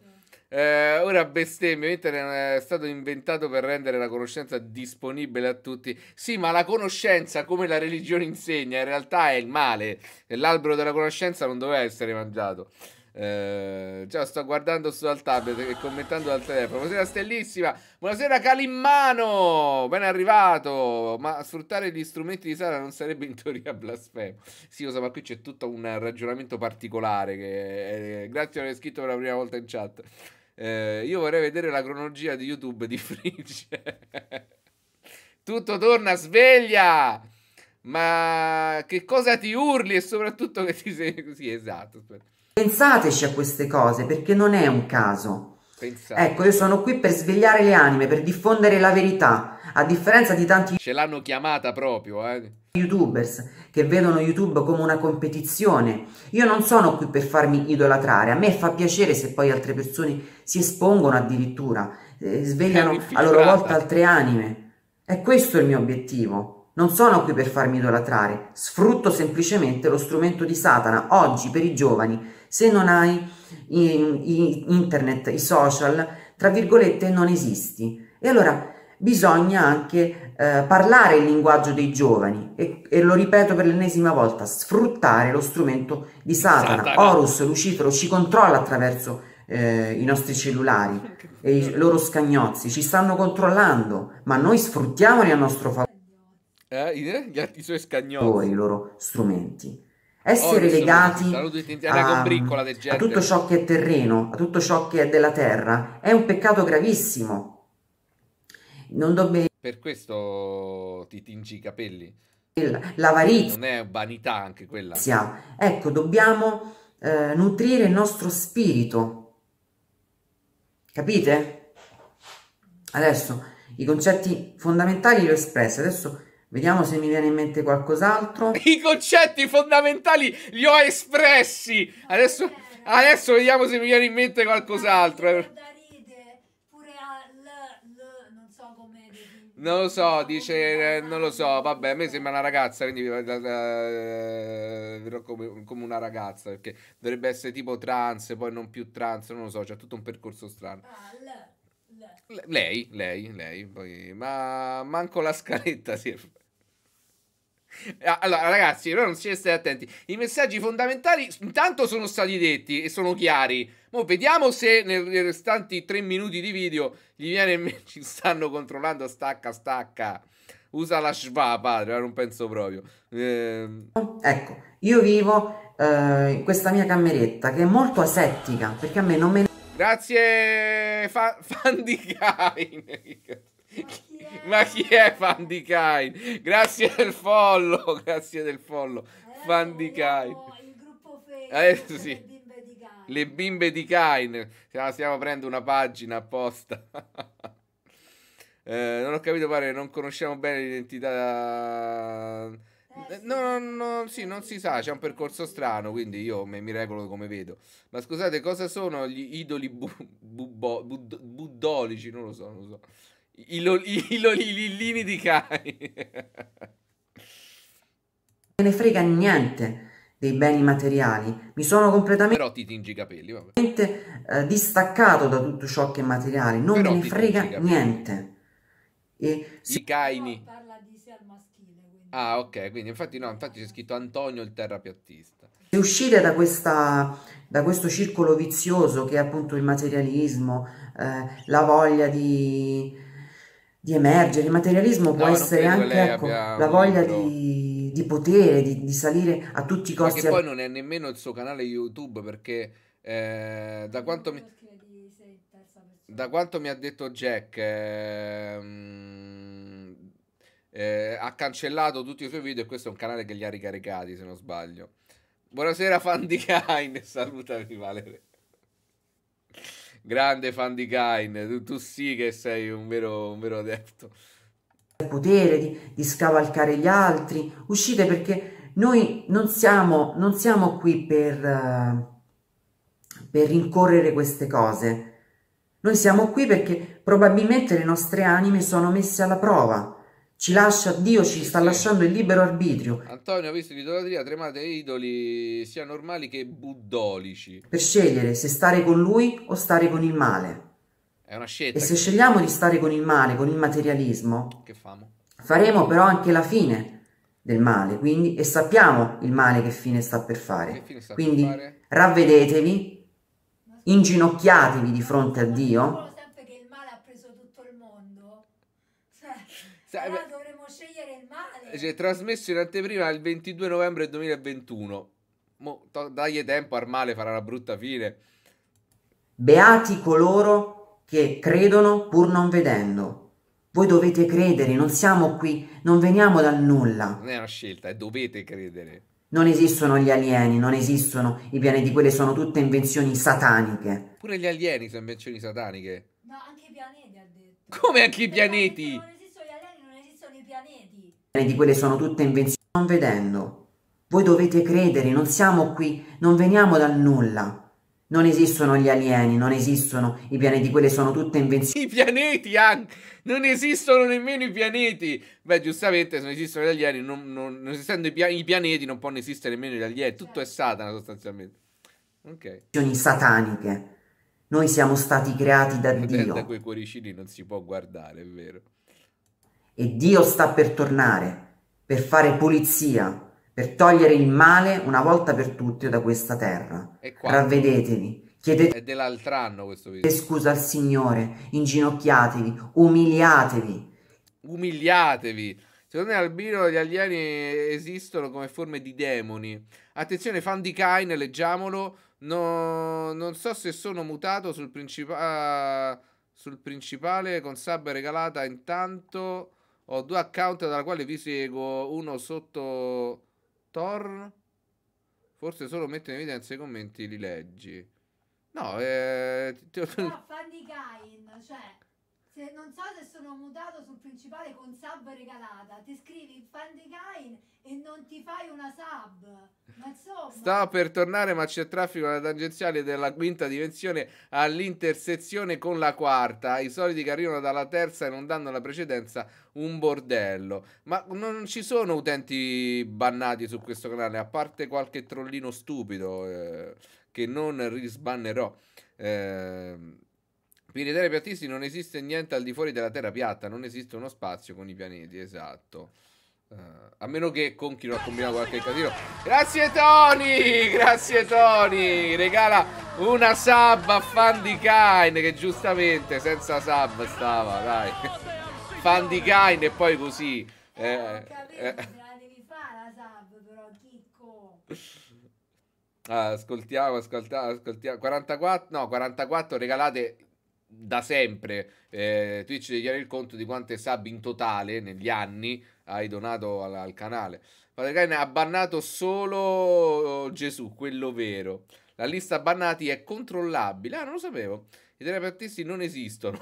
Eh, ora bestemmio, internet eh, è stato inventato per rendere la conoscenza disponibile a tutti. Sì, ma la conoscenza, come la religione insegna, in realtà è il male. L'albero della conoscenza non doveva essere mangiato. Eh, già sto guardando su dal tablet e commentando dal telefono. Buonasera Stellissima, buonasera Calimmano, ben arrivato. Ma sfruttare gli strumenti di Sara non sarebbe in teoria blasfemo. Sì, cosa, ma qui c'è tutto un ragionamento particolare. Che è... Eh, grazie per aver scritto per la prima volta in chat. Eh, io vorrei vedere la cronologia di YouTube di Fringe. tutto torna sveglia. Ma che cosa ti urli e soprattutto che ti sei così esatto. Aspetta. Pensateci a queste cose perché non è un caso. Pensate. Ecco, io sono qui per svegliare le anime, per diffondere la verità, a differenza di tanti... Ce l'hanno chiamata proprio, eh? youtubers che vedono YouTube come una competizione. Io non sono qui per farmi idolatrare, a me fa piacere se poi altre persone si espongono addirittura, eh, svegliano a loro volta altre anime. È questo il mio obiettivo. Non sono qui per farmi idolatrare, sfrutto semplicemente lo strumento di Satana oggi per i giovani. Se non hai in, in internet, i social, tra virgolette, non esisti. E allora bisogna anche eh, parlare il linguaggio dei giovani e, e, lo ripeto per l'ennesima volta, sfruttare lo strumento di Satana. Satana. Horus Lucifero ci controlla attraverso eh, i nostri cellulari e i loro scagnozzi, ci stanno controllando, ma noi sfruttiamoli a nostro favore eh, i, eh, suoi scagnoli. I loro strumenti. Essere oh, legati a, a tutto ciò che è terreno, a tutto ciò che è della terra, è un peccato gravissimo. Non dobbiamo... Per questo ti tingi i capelli. L'avarizia. Non è vanità anche quella. Ecco, dobbiamo eh, nutrire il nostro spirito. Capite? Adesso i concetti fondamentali li ho espressi, adesso Vediamo se mi viene in mente qualcos'altro. I concetti fondamentali li ho espressi. Adesso, adesso vediamo se mi viene in mente qualcos'altro. Non lo so, dice, non lo so, vabbè, a me sembra una ragazza, quindi eh, eh, eh, come, come, una ragazza, perché dovrebbe essere tipo trans, poi non più trans, non lo so, c'è tutto un percorso strano. Ah, lei, lei, lei, poi, ma manco la scaletta si è Allora, ragazzi, però non siete stati attenti. I messaggi fondamentali intanto sono stati detti e sono chiari. Mo vediamo se nei restanti tre minuti di video gli viene in mente. Ci stanno controllando stacca stacca. Usa la schwa, padre, eh, non penso proprio. Eh... Ecco, io vivo eh, in questa mia cameretta che è molto asettica, perché a me non me ne... Grazie, fa- fan di Kain. Ma chi è Fandikain? Grazie del follo, grazie del follo. Fandikain. Adesso eh, sì. Le bimbe di Kain. Stiamo aprendo una pagina apposta. eh, non ho capito, pare, non conosciamo bene l'identità. No, no, no, sì, non si sa, c'è un percorso strano, quindi io mi regolo come vedo. Ma scusate, cosa sono gli idoli bu- bubo- bud- buddolici? Non lo so, non lo so. I, lo, i, lo, i lillini di cani. Me ne frega niente dei beni materiali, mi sono completamente Però ti tingi i capelli, vabbè. Eh, distaccato da tutto ciò che è materiale, non Però me ne frega niente. E si... caini. Parla di sé al maschile. Quindi... Ah, ok, quindi infatti no, infatti c'è scritto Antonio il terrapiattista. Se uscire da, questa, da questo circolo vizioso che è appunto il materialismo, eh, la voglia di di emergere. Il materialismo può no, essere anche ecco, la voglia di, di, potere, di, di, salire a tutti i costi. Perché poi non è nemmeno il suo canale YouTube perché eh, da, quanto mi, da quanto mi ha detto Jack eh, eh, ha cancellato tutti i suoi video e questo è un canale che li ha ricaricati se non sbaglio. Buonasera fan di Kain, salutami Valeria grande fan di Kain, tu, tu sì che sei un vero, un vero adepto. Potere di, di, scavalcare gli altri, uscite perché noi non siamo, non siamo qui per, eh, per rincorrere queste cose. Noi siamo qui perché probabilmente le nostre anime sono messe alla prova ci lascia, Dio ci sta sì. lasciando il libero arbitrio. Antonio ha visto l'idolatria, tremate idoli sia normali che buddolici. Per scegliere se stare con lui o stare con il male. È una scelta. E se che... scegliamo di stare con il male, con il materialismo, faremo però anche la fine del male, quindi, e sappiamo il male che fine sta per fare. Sta quindi per fare? ravvedetevi, inginocchiatevi di fronte a Dio. Sempre che il male ha preso tutto il mondo. Cioè, Piacere il male. Cioè, trasmesso in anteprima il 22 novembre 2021. Mo, to- dagli tempo al male, farà una brutta fine. Beati coloro che credono pur non vedendo. Voi dovete credere, non siamo qui, non veniamo dal nulla. Non è una scelta, è eh, dovete credere. Non esistono gli alieni, non esistono i pianeti, quelle sono tutte invenzioni sataniche. Pure gli alieni sono invenzioni sataniche. No, anche i pianeti ha detto. Come anche i pianeti? di quelle sono tutte invenzioni, non vedendo. Voi dovete credere, non siamo qui, non veniamo dal nulla. Non esistono gli alieni, non esistono i pianeti, quelle sono tutte invenzioni. I pianeti anche! Non esistono nemmeno i pianeti! Beh, giustamente, se non esistono gli alieni, non, non, non esistendo i, pia i, pianeti, non possono esistere nemmeno gli alieni. Tutto è certo. Satana, sostanzialmente. Ok. Sataniche. Noi siamo stati creati da Dio. Da quei cuoricini non si può guardare, è vero e Dio sta per tornare, per fare pulizia, per togliere il male una volta per tutte da questa terra. Ravvedetevi, chiedete È dell'altro anno questo video. scusa al Signore, inginocchiatevi, umiliatevi. Umiliatevi. Secondo me Albino gli alieni esistono come forme di demoni. Attenzione, fan di Kain, leggiamolo. No, non so se sono mutato sul, princip sul principale con sabbia regalata intanto ho due account dalla quale vi seguo, uno sotto Tor. Forse solo metto in evidenza i commenti li leggi. No, eh, ti ho... no Funny Gain, cioè se, non so se sono mutato sul principale con sub regalata. Ti scrivi Fandegain e non ti fai una sub. Ma insomma. Sta per tornare, ma c'è traffico alla tangenziale della quinta dimensione all'intersezione con la quarta. I soliti che arrivano dalla terza e non danno la precedenza, un bordello. Ma non ci sono utenti bannati su questo canale, a parte qualche trollino stupido eh, che non risbannerò. Eh, per i terapiatisti non esiste niente al di fuori della Terra piatta, non esiste uno spazio con i pianeti, esatto. Uh, a meno che Conchi non ha combinato qualche casino. Grazie Tony! Grazie Tony! Regala una sub a fan di Kain che giustamente senza sub stava, dai. Fan di Kain e poi così. Eh, eh, eh. ascoltiamo, ascoltiamo, ascoltiamo. 44, no, 44 regalate da sempre eh, Twitch devi chiedere il conto di quante sub in totale negli anni hai donato al, al canale. Padre Kane ha bannato solo oh, Gesù, quello vero. La lista bannati è controllabile. Ah, non lo sapevo. I terapeutisti non esistono.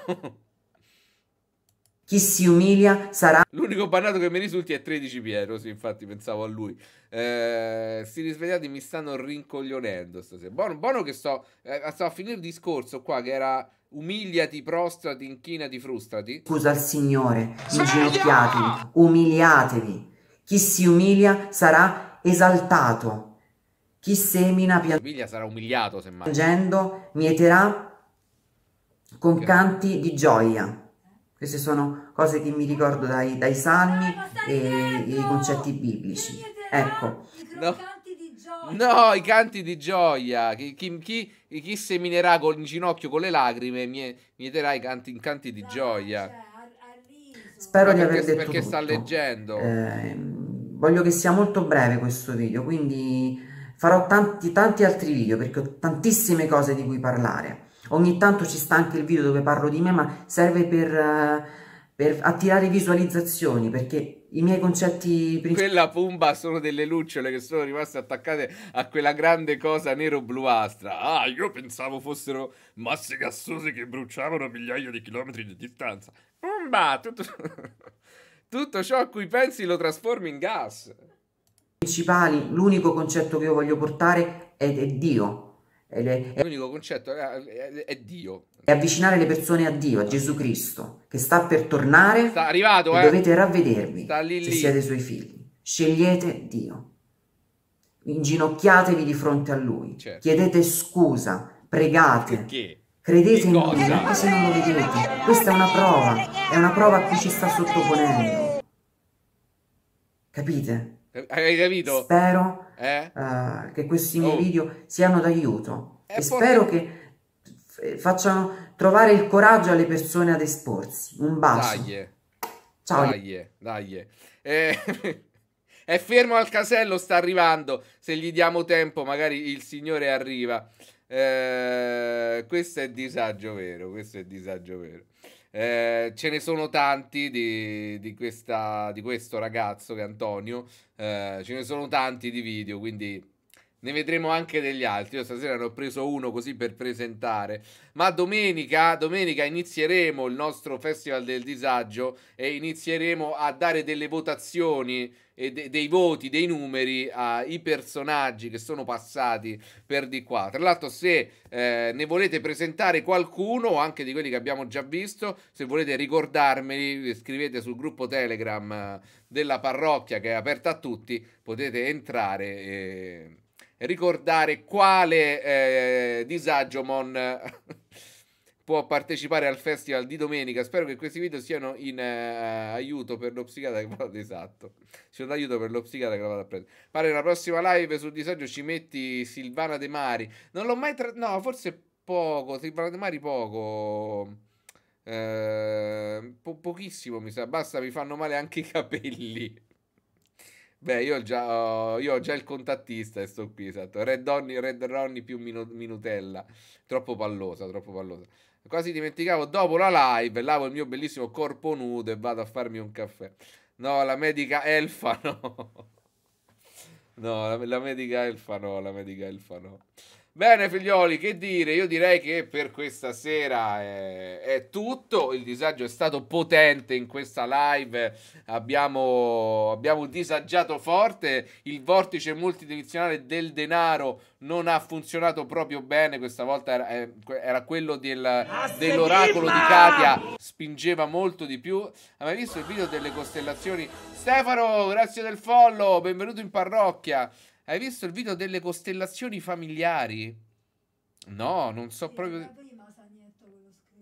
Chi si umilia sarà. L'unico bannato che mi risulti è 13 Piero. Sì, infatti pensavo a lui. Eh, si risvegliati mi stanno rincoglionendo stasera. Buono, buono che sto. Eh, sto a finire il discorso qua che era Umiliati, prostrati, inchinati, frustrati. Scusa al Signore, inginocchiatevi, umiliatevi. Chi si umilia sarà esaltato. Chi semina piangendo sarà umiliato, semmai. Piangendo mieterà con okay. canti di gioia. Queste sono cose che mi ricordo dai, dai salmi e i concetti biblici. Ecco. No. No, i canti di gioia. Chi, chi, chi, chi seminerà con, in ginocchio con le lacrime mieterà i canti, in canti di gioia. Cioè, Spero di aver perché, detto perché tutto. sta leggendo. Eh, voglio che sia molto breve questo video, quindi farò tanti, tanti altri video perché ho tantissime cose di cui parlare. Ogni tanto ci sta anche il video dove parlo di me, ma serve per, eh, per attirare visualizzazioni perché i miei concetti principali. Quella pumba sono delle lucciole che sono rimaste attaccate a quella grande cosa nero-bluastra. Ah, io pensavo fossero masse gassose che bruciavano migliaia di chilometri di distanza. Pumba! Tutto... tutto ciò a cui pensi lo trasformi in gas. Principali, l'unico concetto che io voglio portare è, è Dio. è, è... L'unico concetto eh, è, è Dio e avvicinare le persone a Dio, a Gesù Cristo, che sta per tornare. Sta arrivato, eh. Dovete ravvedervi lì, se lì. siete suoi figli. Scegliete Dio. Inginocchiatevi di fronte a Lui. Certo. Chiedete scusa, pregate. Perché? Credete in Lui, anche se non lo vedete. Questa è una prova, è una prova a chi ci sta sottoponendo. Capite? Hai capito? Spero eh? uh, che questi miei oh. video siano d'aiuto. Eh, e spero che facciano trovare il coraggio alle persone ad esporsi. Un bacio. Dai, Ciao. Dai, dai. Eh, è fermo al casello, sta arrivando. Se gli diamo tempo, magari il signore arriva. Eh, questo è disagio vero, questo è disagio vero. Eh, ce ne sono tanti di, di, questa, di questo ragazzo che è Antonio, eh, ce ne sono tanti di video, quindi ne vedremo anche degli altri. Io stasera ne ho preso uno così per presentare. Ma domenica, domenica inizieremo il nostro Festival del Disagio e inizieremo a dare delle votazioni e de- dei voti, dei numeri ai personaggi che sono passati per di qua. Tra l'altro, se eh, ne volete presentare qualcuno, anche di quelli che abbiamo già visto, se volete ricordarmeli, scrivete sul gruppo Telegram eh, della parrocchia che è aperta a tutti, potete entrare. E ricordare quale eh, disagio Mon può partecipare al festival di domenica. Spero che questi video siano in eh, aiuto per lo psichiatra che vado esatto. Siano d'aiuto per lo psichiatra che vado a prendere. Pare nella prossima live sul disagio ci metti Silvana De Mari. Non l'ho mai tra... No, forse poco. Silvana De Mari poco. Eh, po- pochissimo mi sa. Basta, mi fanno male anche i capelli. Beh, io ho, già, oh, io ho già il contattista e sto qui, esatto. Red Ronnie, Red Ronnie più minu Minutella. Troppo pallosa, troppo pallosa. Quasi dimenticavo, dopo la live, lavo il mio bellissimo corpo nudo e vado a farmi un caffè. No, la medica elfa no. No, la, la medica elfa no, la medica elfa no. Bene figlioli, che dire? Io direi che per questa sera è, eh, è, tutto, il disagio è stato potente in questa live, abbiamo, abbiamo disagiato forte, il vortice multidimensionale del denaro non ha funzionato proprio bene, questa volta era, eh, era quello del, dell'oracolo di Katia, spingeva molto di più. Avete visto il video delle costellazioni? Stefano, grazie del follow, benvenuto in parrocchia. Hai visto il video delle costellazioni familiari? No, non so sì, proprio.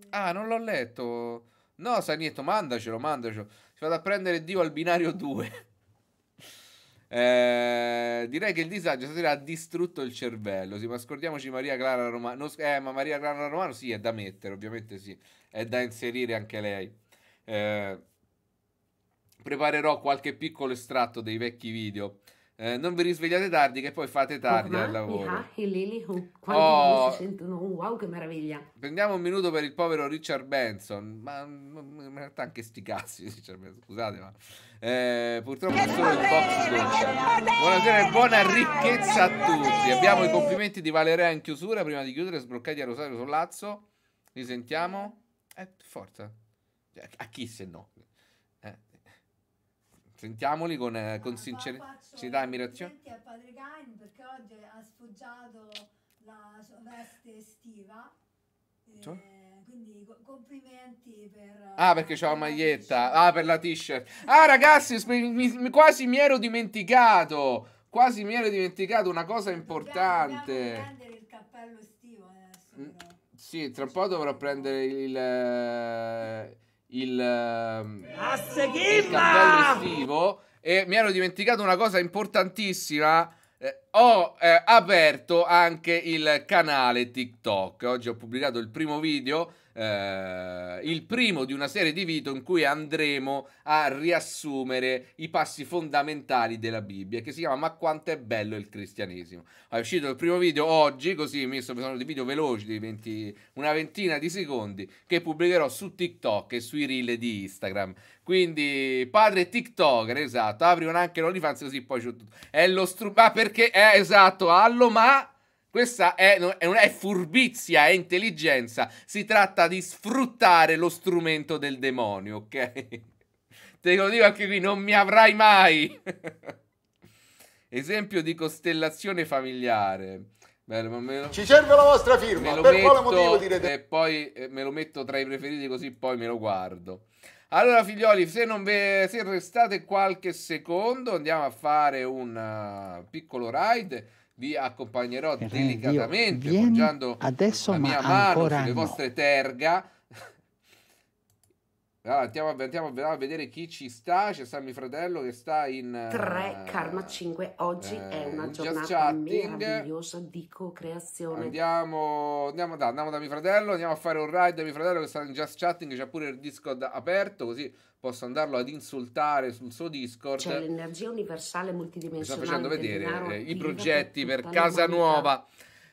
Ah, non l'ho letto. No, Sanietto, mandacelo, mandacelo. Ci vado a prendere Dio al binario 2. eh, direi che il disagio stasera ha distrutto il cervello. Sì, ma scordiamoci Maria Clara Romano. eh, ma Maria Clara Romano sì, è da mettere, ovviamente sì. È da inserire anche lei. Eh, preparerò qualche piccolo estratto dei vecchi video. Eh, non vi risvegliate tardi che poi fate tardi al lavoro. Ah, oh, quanti oh, si sentono? Oh, wow, che meraviglia! Prendiamo un minuto per il povero Richard Benson, ma mm, mm, in realtà anche sti cazzi, scusate, ma eh, purtroppo sono solo il box Buonasera e buona ricchezza a tutti. Abbiamo i complimenti di Valerea in chiusura, prima di chiudere sbloccati a Rosario Sollazzo. Li sentiamo? Eh, forza. Cioè, a chi se no? Sentiamoli con, eh, con sincerità e ammirazione. Senti a Padre Gain perché oggi ha sfoggiato la sua veste estiva. Cioè? quindi complimenti per... Ah, perché c'ho la maglietta. Ah, per la t-shirt. Ah, ragazzi, mi, mi, quasi mi ero dimenticato. Quasi mi ero dimenticato una cosa importante. Dobbiamo prendere il cappello estivo adesso. Mm, però. Sì, tra un po' dovrò prendere il... Eh, il, ehm, il cappello estivo e mi ero dimenticato una cosa importantissima. Eh, ho eh, aperto anche il canale TikTok. Oggi ho pubblicato il primo video eh, il primo di una serie di video in cui andremo a riassumere i passi fondamentali della Bibbia, che si chiama Ma quanto è bello il cristianesimo. Ah, è uscito il primo video oggi, così mi sono dei video veloci di 20, una ventina di secondi, che pubblicherò su TikTok e sui reel di Instagram. Quindi, padre TikToker, esatto, aprirono anche l'OnlyFans così poi c'è tutto. È lo strumento, ah, perché, è eh, esatto, allo ma questa è, non è furbizia, è intelligenza. Si tratta di sfruttare lo strumento del demonio, ok? Te lo dico anche qui, non mi avrai mai. Esempio di costellazione familiare. Bello, ma me lo... Ci serve la vostra firma, per metto, quale motivo direte? E poi eh, me lo metto tra i preferiti così poi me lo guardo. Allora figlioli, se, non ve... se restate qualche secondo andiamo a fare un eh, piccolo ride vi accompagnerò Re, delicatamente Dio, mangiando adesso, la ma mia mano sulle no. vostre terga. Allora, andiamo, andiamo, a vedere chi ci sta. C'è mio Fratello che sta in 3 uh, eh, Karma 5. Oggi uh, è eh, una un giornata meravigliosa di co-creazione. Andiamo, andiamo da, andiamo da mio fratello. Andiamo a fare un ride da mio fratello che sta in Just Chatting. C'è pure il Discord aperto. Così posso andarlo ad insultare sul suo Discord. C'è l'energia universale multidimensionale. Mi sta facendo vedere eh, i progetti per, per Casa Nuova.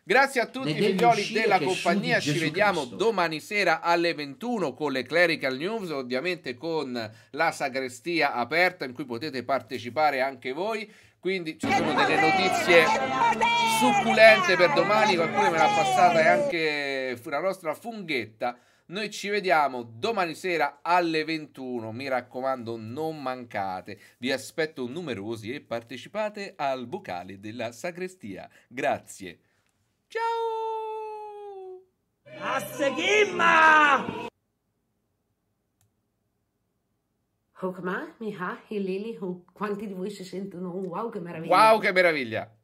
Grazie a tutti i figlioli della compagnia, ci vediamo Cristo. domani sera alle 21 con le Clerical News, ovviamente con la sagrestia aperta in cui potete partecipare anche voi. Quindi ci sono delle notizie succulente per domani, qualcuno me l'ha passata e anche la nostra funghetta. Noi ci vediamo domani sera alle 21. Mi raccomando, non mancate. Vi aspetto numerosi e partecipate al vocale della sagrestia. Grazie. Ciao! Asseghimma! Hokma, Miha, Lili, quanti di voi si sentono? Wow, che meraviglia! Wow, che meraviglia!